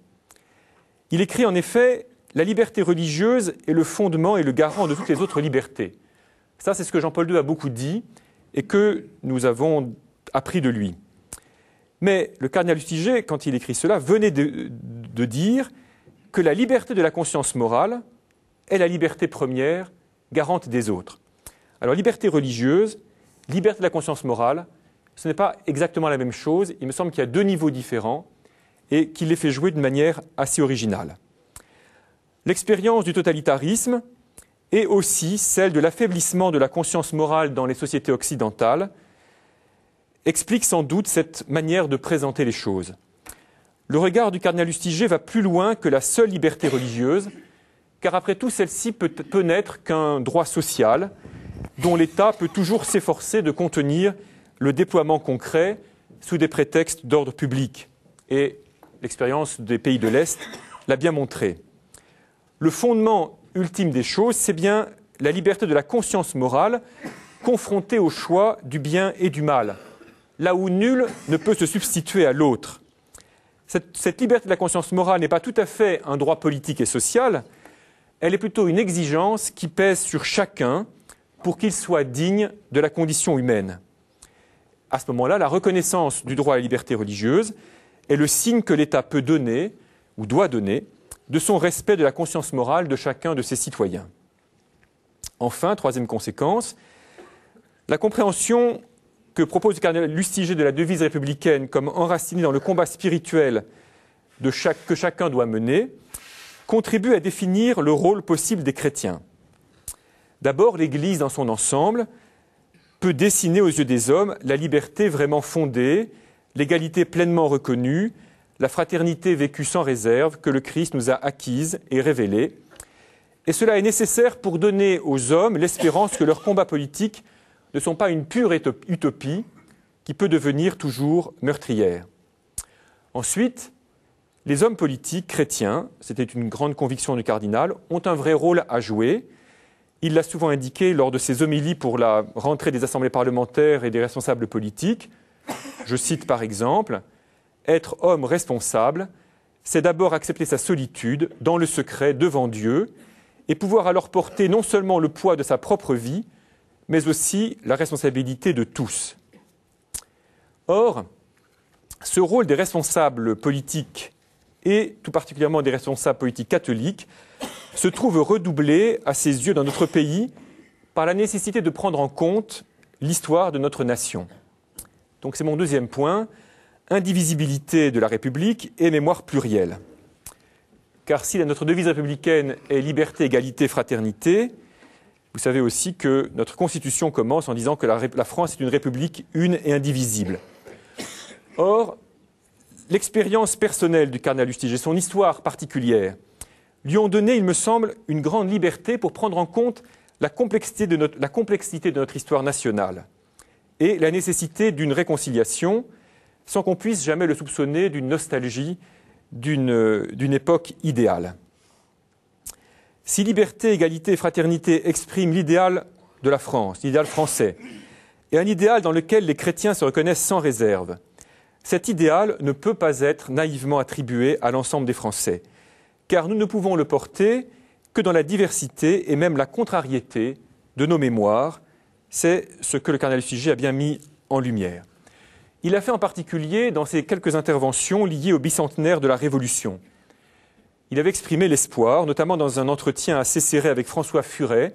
S4: Il écrit en effet La liberté religieuse est le fondement et le garant de toutes les autres libertés. Ça, c'est ce que Jean-Paul II a beaucoup dit et que nous avons appris de lui. Mais le cardinal Lustiger, quand il écrit cela, venait de, de dire que la liberté de la conscience morale est la liberté première, garante des autres. Alors liberté religieuse, liberté de la conscience morale, ce n'est pas exactement la même chose. Il me semble qu'il y a deux niveaux différents et qu'il les fait jouer d'une manière assez originale. L'expérience du totalitarisme et aussi celle de l'affaiblissement de la conscience morale dans les sociétés occidentales explique sans doute cette manière de présenter les choses. Le regard du cardinal Lustiger va plus loin que la seule liberté religieuse, car après tout, celle-ci peut n'être qu'un droit social dont l'État peut toujours s'efforcer de contenir le déploiement concret sous des prétextes d'ordre public. Et l'expérience des pays de l'Est l'a bien montré. Le fondement ultime des choses, c'est bien la liberté de la conscience morale confrontée au choix du bien et du mal, là où nul ne peut se substituer à l'autre. Cette, liberté de la conscience morale n'est pas tout à fait un droit politique et social, elle est plutôt une exigence qui pèse sur chacun pour qu'il soit digne de la condition humaine à ce moment-là, la reconnaissance du droit à la liberté religieuse est le signe que l'État peut donner, ou doit donner, de son respect de la conscience morale de chacun de ses citoyens. Enfin, troisième conséquence, la compréhension que propose le cardinal Lustiger de la devise républicaine comme enracinée dans le combat spirituel chaque, que chacun doit mener contribue à définir le rôle possible des chrétiens. D'abord, l'Église dans son ensemble, peut dessiner aux yeux des hommes la liberté vraiment fondée, l'égalité pleinement reconnue, la fraternité vécue sans réserve que le Christ nous a acquise et révélée. Et cela est nécessaire pour donner aux hommes l'espérance que leurs combats politiques ne sont pas une pure utopie qui peut devenir toujours meurtrière. Ensuite, les hommes politiques chrétiens, c'était une grande conviction du cardinal, ont un vrai rôle à jouer il l'a souvent indiqué lors de ses homélies pour la rentrée des assemblées parlementaires et des responsables politiques. Je cite par exemple Être homme responsable, c'est d'abord accepter sa solitude, dans le secret, devant Dieu, et pouvoir alors porter non seulement le poids de sa propre vie, mais aussi la responsabilité de tous. Or, ce rôle des responsables politiques, et tout particulièrement des responsables politiques catholiques, se trouve redoublée à ses yeux dans notre pays par la nécessité de prendre en compte l'histoire de notre nation. Donc c'est mon deuxième point, indivisibilité de la République et mémoire plurielle. Car si notre devise républicaine est liberté, égalité, fraternité, vous savez aussi que notre Constitution commence en disant que la, France est une République une et indivisible. Or, l'expérience personnelle du cardinal et son histoire particulière, lui ont donné, il me semble, une grande liberté pour prendre en compte la complexité de notre, histoire nationale et la nécessité d'une réconciliation sans qu'on puisse jamais le soupçonner d'une nostalgie d'une époque idéale. Si liberté, égalité et fraternité expriment l'idéal de la France, l'idéal français, et un idéal dans lequel les chrétiens se reconnaissent sans réserve, cet idéal ne peut pas être naïvement attribué à l'ensemble des Français car nous ne pouvons le porter que dans la diversité et même la contrariété de nos mémoires. C'est ce que le cardinal Figé a bien mis en lumière. Il l'a fait en particulier dans ses quelques interventions liées au bicentenaire de la Révolution. Il avait exprimé l'espoir, notamment dans un entretien assez serré avec François Furet.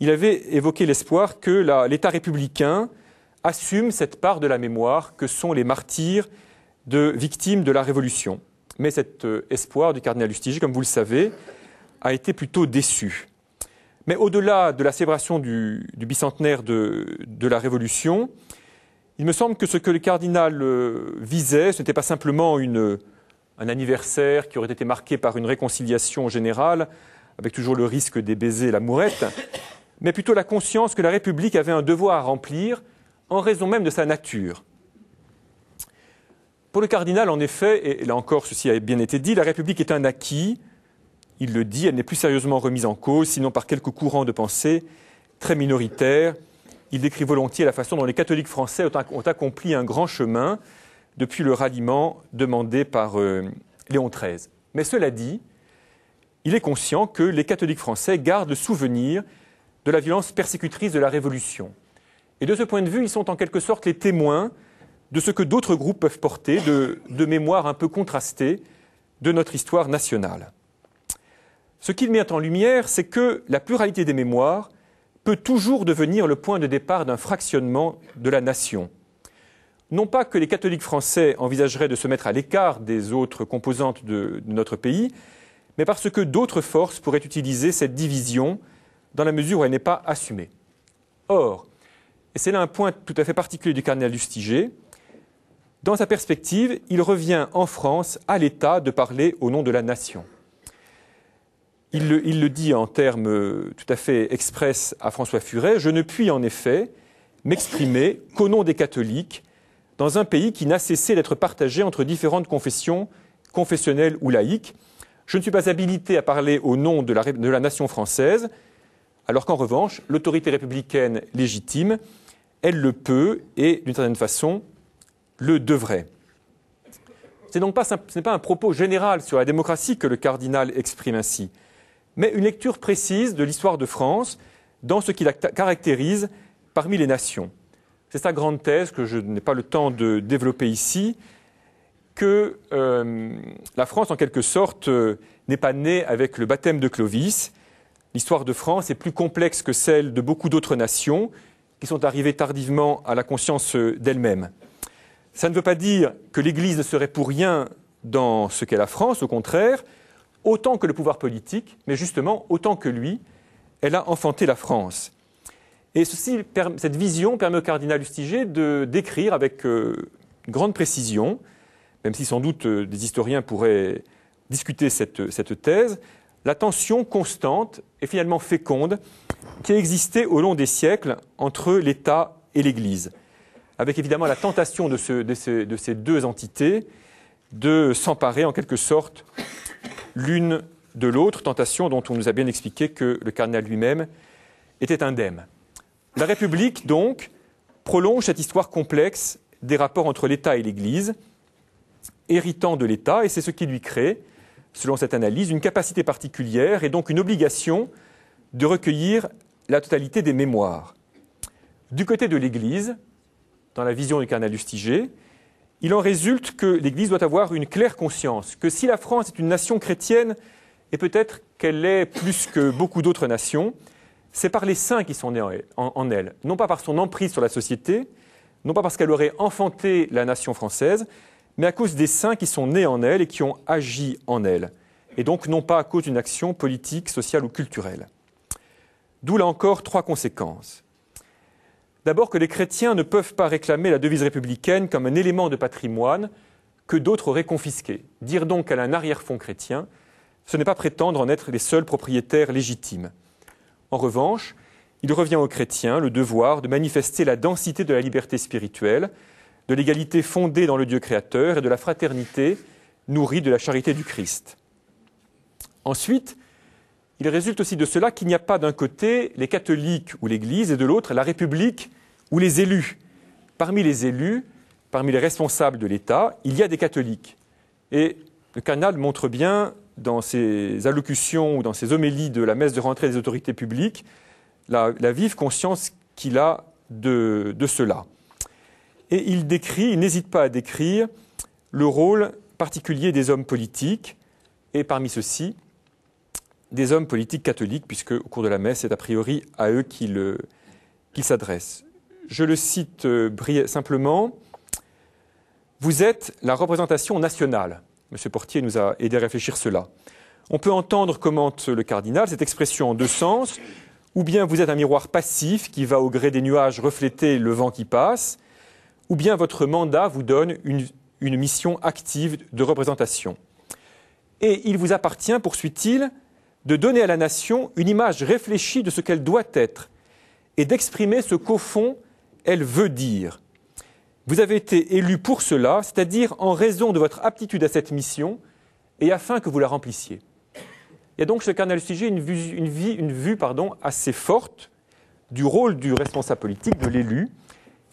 S4: Il avait évoqué l'espoir que l'État républicain assume cette part de la mémoire que sont les martyrs de victimes de la Révolution mais cet euh, espoir du cardinal Lustiger, comme vous le savez, a été plutôt déçu. Mais au-delà de la célébration du, bicentenaire de, la Révolution, il me semble que ce que le cardinal euh, visait, ce n'était pas simplement un anniversaire qui aurait été marqué par une réconciliation générale, avec toujours le risque des baisers et l'amourette, mais plutôt la conscience que la République avait un devoir à remplir en raison même de sa nature. Pour le cardinal, en effet, et là encore ceci a bien été dit, la République est un acquis, il le dit, elle n'est plus sérieusement remise en cause, sinon par quelques courants de pensée très minoritaires. Il décrit volontiers la façon dont les catholiques français ont accompli un grand chemin depuis le ralliement demandé par euh, Léon XIII. Mais cela dit, il est conscient que les catholiques français gardent le souvenir de la violence persécutrice de la Révolution. Et de ce point de vue, ils sont en quelque sorte les témoins de ce que d'autres groupes peuvent porter, de, mémoires un peu contrastées de notre histoire nationale. Ce qu'il met en lumière, c'est que la pluralité des mémoires peut toujours devenir le point de départ d'un fractionnement de la nation. Non pas que les catholiques français envisageraient de se mettre à l'écart des autres composantes de, notre pays, mais parce que d'autres forces pourraient utiliser cette division dans la mesure où elle n'est pas assumée. Or, et c'est là un point tout à fait particulier du cardinal Lustiger, dans sa perspective, il revient en France à l'État de parler au nom de la nation. Il le, dit en termes euh, tout à fait express à François Furet, je ne puis en effet m'exprimer qu'au nom des catholiques dans un pays qui n'a cessé d'être partagé entre différentes confessions, confessionnelles ou laïques. Je ne suis pas habilité à parler au nom de la nation française, alors qu'en revanche, l'autorité républicaine légitime, elle le peut et, d'une certaine façon, le devrait. donc ce n'est pas un propos général sur la démocratie que le cardinal exprime ainsi, mais une lecture précise de l'histoire de France dans ce qui la caractérise parmi les nations. C'est sa grande thèse que je n'ai pas le temps de développer ici, que euh, la France, en quelque sorte, euh, n'est pas née avec le baptême de Clovis. L'histoire de France est plus complexe que celle de beaucoup d'autres nations qui sont arrivées tardivement à la conscience euh, d'elles-mêmes. Ça ne veut pas dire que l'Église ne serait pour rien dans ce qu'est la France, au contraire, autant que le pouvoir politique, mais justement autant que lui, elle a enfanté la France. Et cette vision permet au cardinal Lustiger de décrire avec euh, grande précision, même si sans doute euh, des historiens pourraient discuter cette thèse, la tension constante et finalement féconde qui a existé au long des siècles entre l'État et l'Église avec évidemment la tentation de, ces deux entités de s'emparer en quelque sorte l'une de l'autre, tentation dont on nous a bien expliqué que le cardinal lui-même était indemne. La République, donc, prolonge cette histoire complexe des rapports entre l'État et l'Église, héritant de l'État, et c'est ce qui lui crée, selon cette analyse, une capacité particulière et donc une obligation de recueillir la totalité des mémoires. Du côté de l'Église, dans la vision du cardinal Lustiger, il en résulte que l'Église doit avoir une claire conscience que si la France est une nation chrétienne, et peut-être qu'elle l'est plus que beaucoup d'autres nations, c'est par les saints qui sont nés en elle, non pas par son emprise sur la société, non pas parce qu'elle aurait enfanté la nation française, mais à cause des saints qui sont nés en elle et qui ont agi en elle, et donc non pas à cause d'une action politique, sociale ou culturelle. D'où là encore trois conséquences. D'abord que les chrétiens ne peuvent pas réclamer la devise républicaine comme un élément de patrimoine que d'autres auraient confisqué. Dire donc qu'elle a un arrière-fond chrétien, ce n'est pas prétendre en être les seuls propriétaires légitimes. En revanche, il revient aux chrétiens le devoir de manifester la densité de la liberté spirituelle, de l'égalité fondée dans le Dieu créateur et de la fraternité nourrie de la charité du Christ. Ensuite, il résulte aussi de cela qu'il n'y a pas d'un côté les catholiques ou l'Église et de l'autre la République ou les élus. Parmi les élus, parmi les responsables de l'État, il y a des catholiques. Et le canal montre bien dans ses allocutions ou dans ses homélies de la messe de rentrée des autorités publiques la, vive conscience qu'il a de, de, cela. Et il décrit, il n'hésite pas à décrire le rôle particulier des hommes politiques, et parmi ceux-ci, des hommes politiques catholiques, puisque au cours de la messe, c'est a priori à eux qu'il euh, s'adressent. s'adresse. Je le cite euh, simplement. Vous êtes la représentation nationale. M. Portier nous a aidé à réfléchir cela. On peut entendre, commente le cardinal, cette expression en deux sens. Ou bien vous êtes un miroir passif qui va au gré des nuages refléter le vent qui passe, ou bien votre mandat vous donne une, une mission active de représentation. Et il vous appartient, poursuit-il, de donner à la nation une image réfléchie de ce qu'elle doit être et d'exprimer ce qu'au fond elle veut dire. Vous avez été élu pour cela, c'est-à-dire en raison de votre aptitude à cette mission et afin que vous la remplissiez. Il y a donc ce Carnal Sujet une vue, une une vue pardon, assez forte du rôle du responsable politique, de l'élu,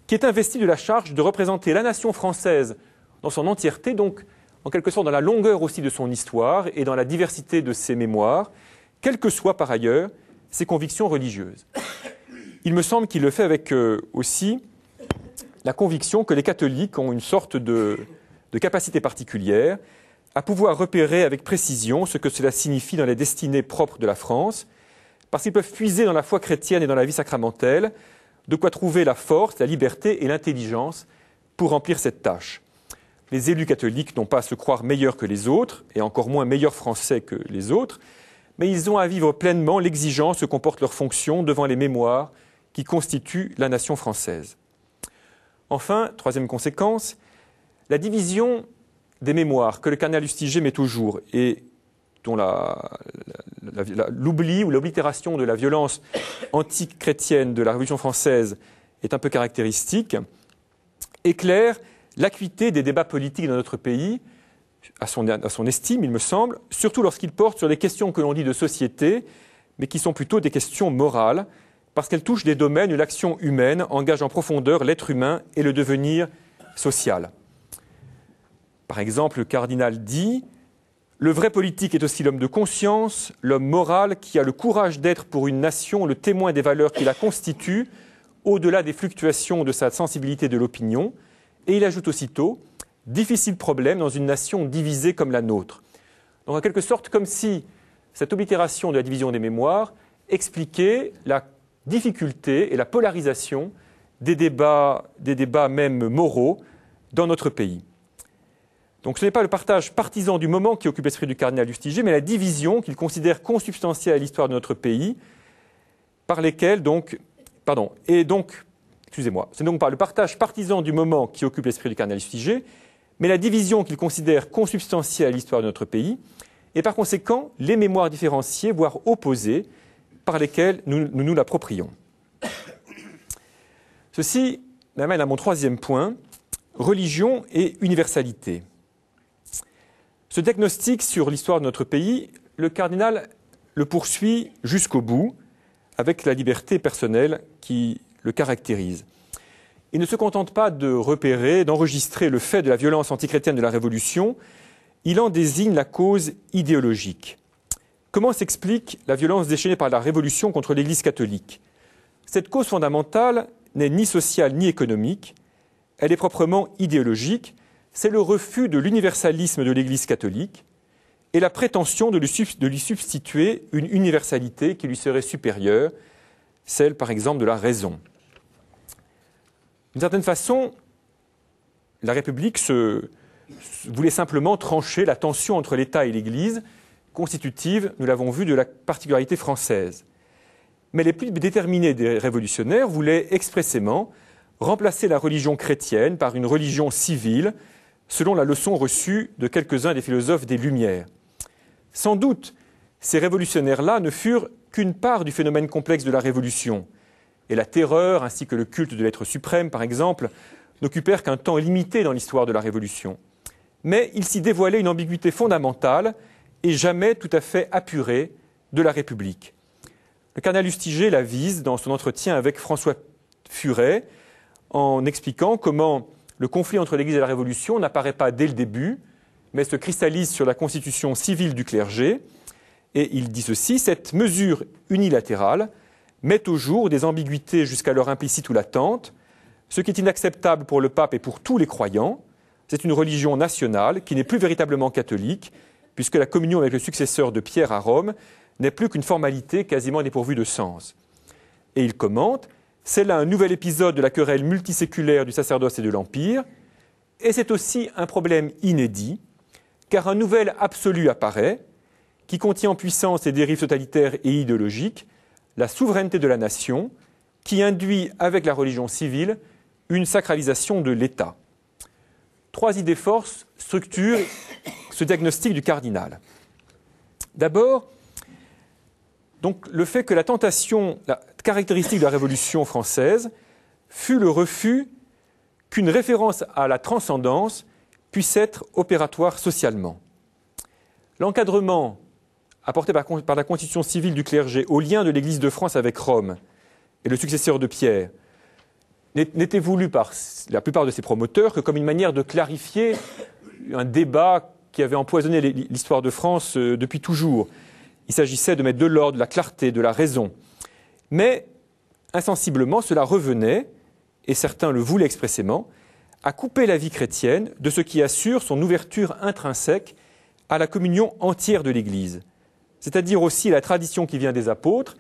S4: qui est investi de la charge de représenter la nation française dans son entièreté, donc en quelque sorte dans la longueur aussi de son histoire et dans la diversité de ses mémoires, quelles que soient par ailleurs ses convictions religieuses. Il me semble qu'il le fait avec euh, aussi la conviction que les catholiques ont une sorte de capacité particulière à pouvoir repérer avec précision ce que cela signifie dans les destinées propres de la France, parce qu'ils peuvent puiser dans la foi chrétienne et dans la vie sacramentelle de quoi trouver la force, la liberté et l'intelligence pour remplir cette tâche les élus catholiques n'ont pas à se croire meilleurs que les autres, et encore moins meilleurs français que les autres, mais ils ont à vivre pleinement l'exigence que comporte leur fonction devant les mémoires qui constituent la nation française. Enfin, troisième conséquence, la division des mémoires que le canal Lustiger met toujours et dont l'oubli ou l'oblitération de la violence chrétienne de la Révolution française est un peu caractéristique, claire l'acuité des débats politiques dans notre pays, à son, estime, il me semble, surtout lorsqu'ils portent sur des questions que l'on dit de société, mais qui sont plutôt des questions morales, parce qu'elles touchent des domaines où l'action humaine engage en profondeur l'être humain et le devenir social. Par exemple, le cardinal dit Le vrai politique est aussi l'homme de conscience, l'homme moral qui a le courage d'être pour une nation le témoin des valeurs qui la constituent, au-delà des fluctuations de sa sensibilité de l'opinion. Et il ajoute aussitôt Difficile problème dans une nation divisée comme la nôtre. Donc en quelque sorte, comme si cette oblitération de la division des mémoires expliquait la difficulté et la polarisation des débats, des débats même moraux dans notre pays. Donc ce n'est pas le partage partisan du moment qui occupe l'esprit du cardinal Lustiger, mais la division qu'il considère consubstantielle à l'histoire de notre pays, par lesquelles donc, pardon, et donc Excusez-moi. Ce n'est donc pas le partage partisan du moment qui occupe l'esprit du cardinal sujet, mais la division qu'il considère consubstantielle à l'histoire de notre pays, et par conséquent les mémoires différenciées, voire opposées, par lesquelles nous nous, nous l'approprions. Ceci m'amène à mon troisième point, religion et universalité. Ce diagnostic sur l'histoire de notre pays, le cardinal le poursuit jusqu'au bout, avec la liberté personnelle qui le caractérise. Il ne se contente pas de repérer, d'enregistrer le fait de la violence antichrétienne de la Révolution, il en désigne la cause idéologique. Comment s'explique la violence déchaînée par la Révolution contre l'Église catholique Cette cause fondamentale n'est ni sociale ni économique, elle est proprement idéologique, c'est le refus de l'universalisme de l'Église catholique et la prétention de lui, substituer une universalité qui lui serait supérieure celle par exemple de la raison. D'une certaine façon, la République voulait simplement trancher la tension entre l'État et l'Église, constitutive, nous l'avons vu, de la particularité française. Mais les plus déterminés des révolutionnaires voulaient expressément remplacer la religion chrétienne par une religion civile, selon la leçon reçue de quelques-uns des philosophes des Lumières. Sans doute, ces révolutionnaires-là ne furent qu'une part du phénomène complexe de la Révolution. Et la terreur, ainsi que le culte de l'être suprême, par exemple, n'occupèrent qu'un temps limité dans l'histoire de la Révolution. Mais il s'y dévoilait une ambiguïté fondamentale et jamais tout à fait apurée de la République. Le cardinal Lustiger la vise dans son entretien avec François Furet en expliquant comment le conflit entre l'Église et la Révolution n'apparaît pas dès le début, mais se cristallise sur la constitution civile du clergé, et il dit ceci, cette mesure unilatérale met au jour des ambiguïtés jusqu'alors implicites ou latentes, ce qui est inacceptable pour le pape et pour tous les croyants. C'est une religion nationale qui n'est plus véritablement catholique, puisque la communion avec le successeur de Pierre à Rome n'est plus qu'une formalité quasiment dépourvue de sens. Et il commente, c'est là un nouvel épisode de la querelle multiséculaire du sacerdoce et de l'Empire, et c'est aussi un problème inédit, car un nouvel absolu apparaît, qui contient en puissance les dérives totalitaires et idéologiques, la souveraineté de la nation, qui induit avec la religion civile une sacralisation de l'État. Trois idées forces structurent ce diagnostic du cardinal. D'abord, donc, le fait que la tentation, la caractéristique de la Révolution française, fut le refus qu'une référence à la transcendance puisse être opératoire socialement. L'encadrement apporté par, par, la constitution civile du clergé au lien de l'Église de France avec Rome et le successeur de Pierre n'était voulu par la plupart de ses promoteurs que comme une manière de clarifier un débat qui avait empoisonné l'histoire de France euh, depuis toujours. Il s'agissait de mettre de l'ordre, de la clarté, de la raison. Mais insensiblement, cela revenait, et certains le voulaient expressément, à couper la vie chrétienne de ce qui assure son ouverture intrinsèque à la communion entière de l'Église c'est-à-dire aussi la tradition qui vient des apôtres,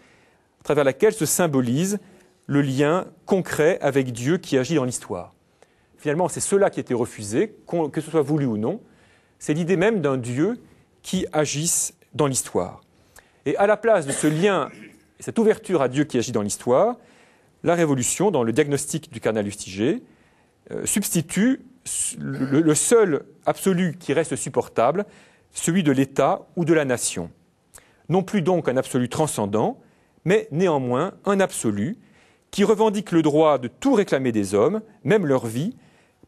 S4: à travers laquelle se symbolise le lien concret avec Dieu qui agit dans l'histoire. Finalement, c'est cela qui a été refusé, que ce soit voulu ou non. C'est l'idée même d'un Dieu qui agisse dans l'histoire. Et à la place de ce lien cette ouverture à Dieu qui agit dans l'histoire, la Révolution, dans le diagnostic du cardinal Lustiger, euh, substitue le seul absolu qui reste supportable, celui de l'État ou de la nation non plus donc un absolu transcendant, mais néanmoins un absolu qui revendique le droit de tout réclamer des hommes, même leur vie,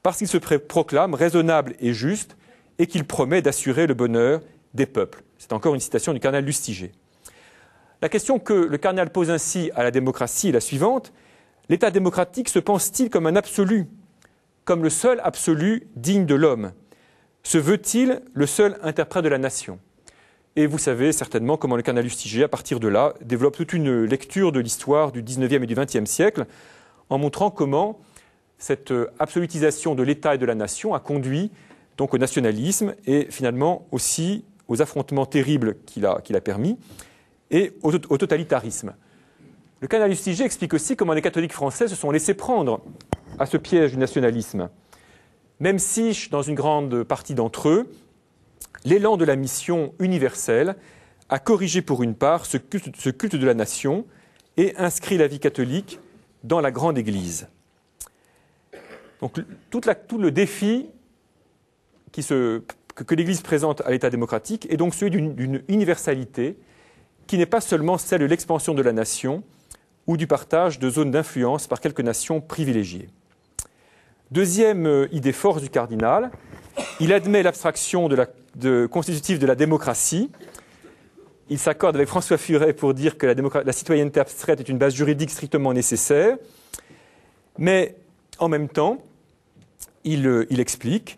S4: parce qu'il se proclame raisonnable et juste et qu'il promet d'assurer le bonheur des peuples. C'est encore une citation du carnal Lustiger. La question que le carnal pose ainsi à la démocratie est la suivante. L'État démocratique se pense-t-il comme un absolu, comme le seul absolu digne de l'homme Se veut-il le seul interprète de la nation et vous savez certainement comment le canal à partir de là, développe toute une lecture de l'histoire du 19e et du 20e siècle en montrant comment cette euh, absolutisation de l'État et de la nation a conduit donc au nationalisme et finalement aussi aux affrontements terribles qu'il a, permis et au, totalitarisme. Le canal explique aussi comment les catholiques français se sont laissés prendre à ce piège du nationalisme. Même si, dans une grande partie d'entre eux, l'élan de la mission universelle a corrigé pour une part ce culte, de la nation et inscrit la vie catholique dans la grande Église. Donc tout le défi que, que l'Église présente à l'État démocratique est donc celui d'une universalité qui n'est pas seulement celle de l'expansion de la nation ou du partage de zones d'influence par quelques nations privilégiées. Deuxième euh, idée force du cardinal, il admet l'abstraction de la de, constitutif de la démocratie. Il s'accorde avec François Furet pour dire que la, citoyenneté abstraite est une base juridique strictement nécessaire. Mais en même temps, il, euh, explique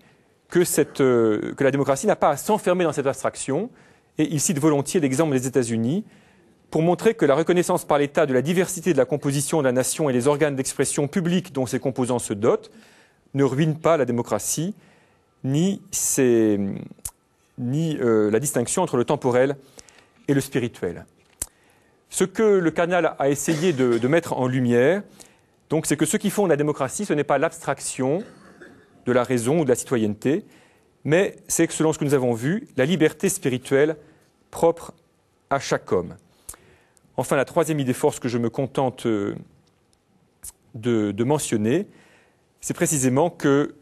S4: euh, que, la démocratie n'a pas à s'enfermer dans cette abstraction. Et il cite volontiers l'exemple des États-Unis pour montrer que la reconnaissance par l'État de la diversité de la composition de la nation et les organes d'expression publique dont ses composants se dotent ne ruine pas la démocratie ni ses, ni euh, la distinction entre le temporel et le spirituel. Ce que le canal a essayé de, mettre en lumière, donc, c'est que ce qui font la démocratie, ce n'est pas l'abstraction de la raison ou de la citoyenneté, mais c'est, selon ce que nous avons vu, la liberté spirituelle propre à chaque homme. Enfin, la troisième idée force que je me contente euh, de, mentionner, c'est précisément que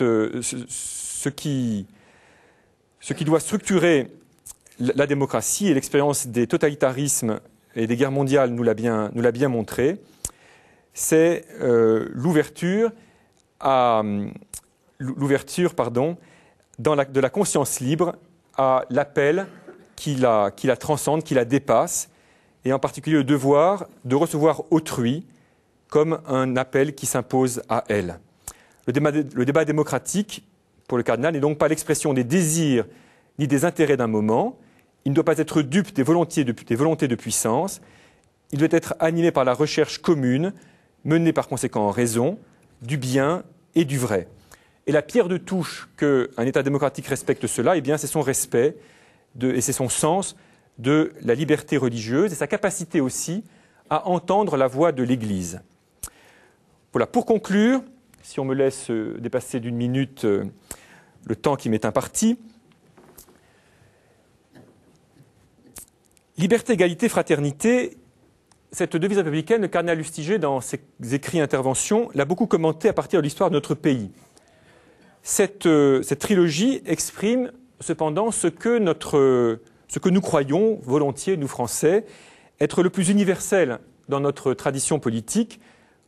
S4: euh, ce qui ce qui doit structurer la démocratie et l'expérience des totalitarismes et des guerres mondiales nous l'a bien, montré, c'est euh, l'ouverture de la conscience libre à l'appel qui la, transcende, qui la dépasse, et en particulier le devoir de recevoir autrui comme un appel qui s'impose à elle. le débat démocratique pour le cardinal, n'est donc pas l'expression des désirs ni des intérêts d'un moment. Il ne doit pas être dupe des volontés de, des volontés de puissance. Il doit être animé par la recherche commune, menée par conséquent en raison, du bien et du vrai. Et la pierre de touche qu'un État démocratique respecte cela, eh c'est son respect et c'est son sens de la liberté religieuse et sa capacité aussi à entendre la voix de l'Église. Voilà, pour conclure, si on me laisse euh, dépasser d'une minute euh, le temps qui m'est imparti. Liberté, égalité, fraternité, cette devise républicaine, Cardinal Lustiger, dans ses écrits interventions, l'a beaucoup commenté à partir de l'histoire de notre pays. Cette, euh, trilogie exprime cependant ce que, nous croyons volontiers, nous Français, être le plus universel dans notre tradition politique,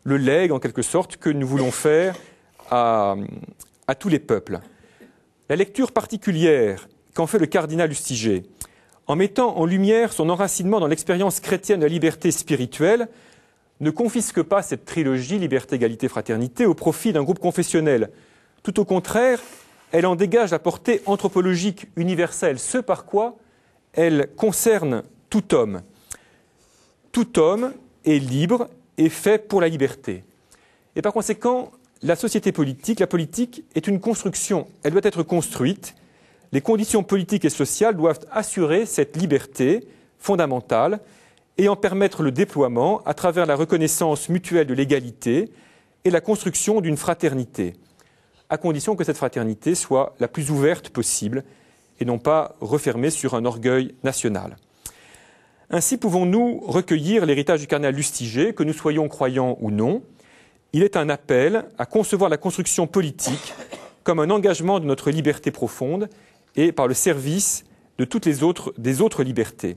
S4: le legs en quelque sorte que nous voulons faire à tous les peuples la lecture particulière qu'en fait le cardinal Lustiger, en mettant en lumière son enracinement dans l'expérience chrétienne de la liberté spirituelle, ne confisque pas cette trilogie liberté, égalité, fraternité au profit d'un groupe confessionnel. Tout au contraire, elle en dégage la portée anthropologique universelle, ce par quoi elle concerne tout homme. Tout homme est libre et fait pour la liberté. Et par conséquent, la société politique, la politique est une construction, elle doit être construite. Les conditions politiques et sociales doivent assurer cette liberté fondamentale et en permettre le déploiement à travers la reconnaissance mutuelle de l'égalité et la construction d'une fraternité, à condition que cette fraternité soit la plus ouverte possible et non pas refermée sur un orgueil national. Ainsi pouvons-nous recueillir l'héritage du cardinal Lustiger, que nous soyons croyants ou non, il est un appel à concevoir la construction politique comme un engagement de notre liberté profonde et par le service de toutes les autres, des autres libertés.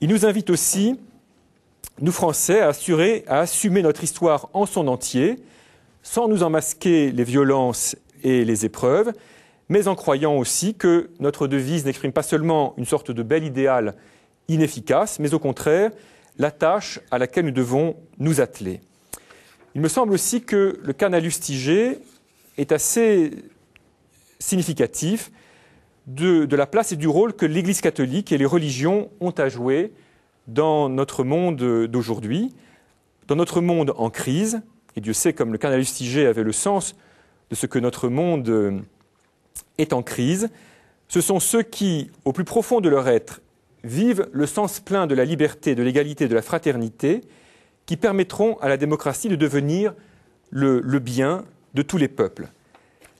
S4: Il nous invite aussi, nous Français, à, assurer, à assumer notre histoire en son entier, sans nous en masquer les violences et les épreuves, mais en croyant aussi que notre devise n'exprime pas seulement une sorte de bel idéal inefficace, mais au contraire la tâche à laquelle nous devons nous atteler. Il me semble aussi que le canalustigé est assez significatif de, la place et du rôle que l'Église catholique et les religions ont à jouer dans notre monde d'aujourd'hui, dans notre monde en crise, et Dieu sait comme le canalustigé avait le sens de ce que notre monde est en crise, ce sont ceux qui, au plus profond de leur être, vivent le sens plein de la liberté, de l'égalité, de la fraternité, qui permettront à la démocratie de devenir le, bien de tous les peuples.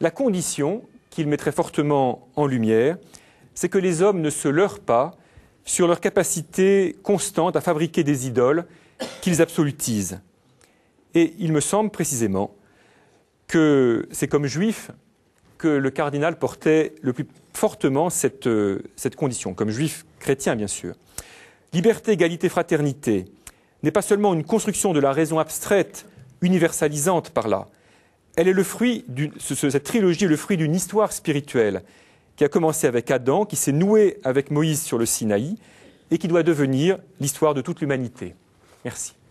S4: La condition qu'il mettrait fortement en lumière, c'est que les hommes ne se leurrent pas sur leur capacité constante à fabriquer des idoles qu'ils absolutisent. Et il me semble précisément que c'est comme juif que le cardinal portait le plus fortement cette euh, condition, comme juif chrétien bien sûr. Liberté, égalité, fraternité, n'est pas seulement une construction de la raison abstraite, universalisante par là. Elle est le fruit d'une, cette trilogie est le fruit d'une histoire spirituelle qui a commencé avec Adam, qui s'est nouée avec Moïse sur le Sinaï et qui doit devenir l'histoire de toute l'humanité. Merci.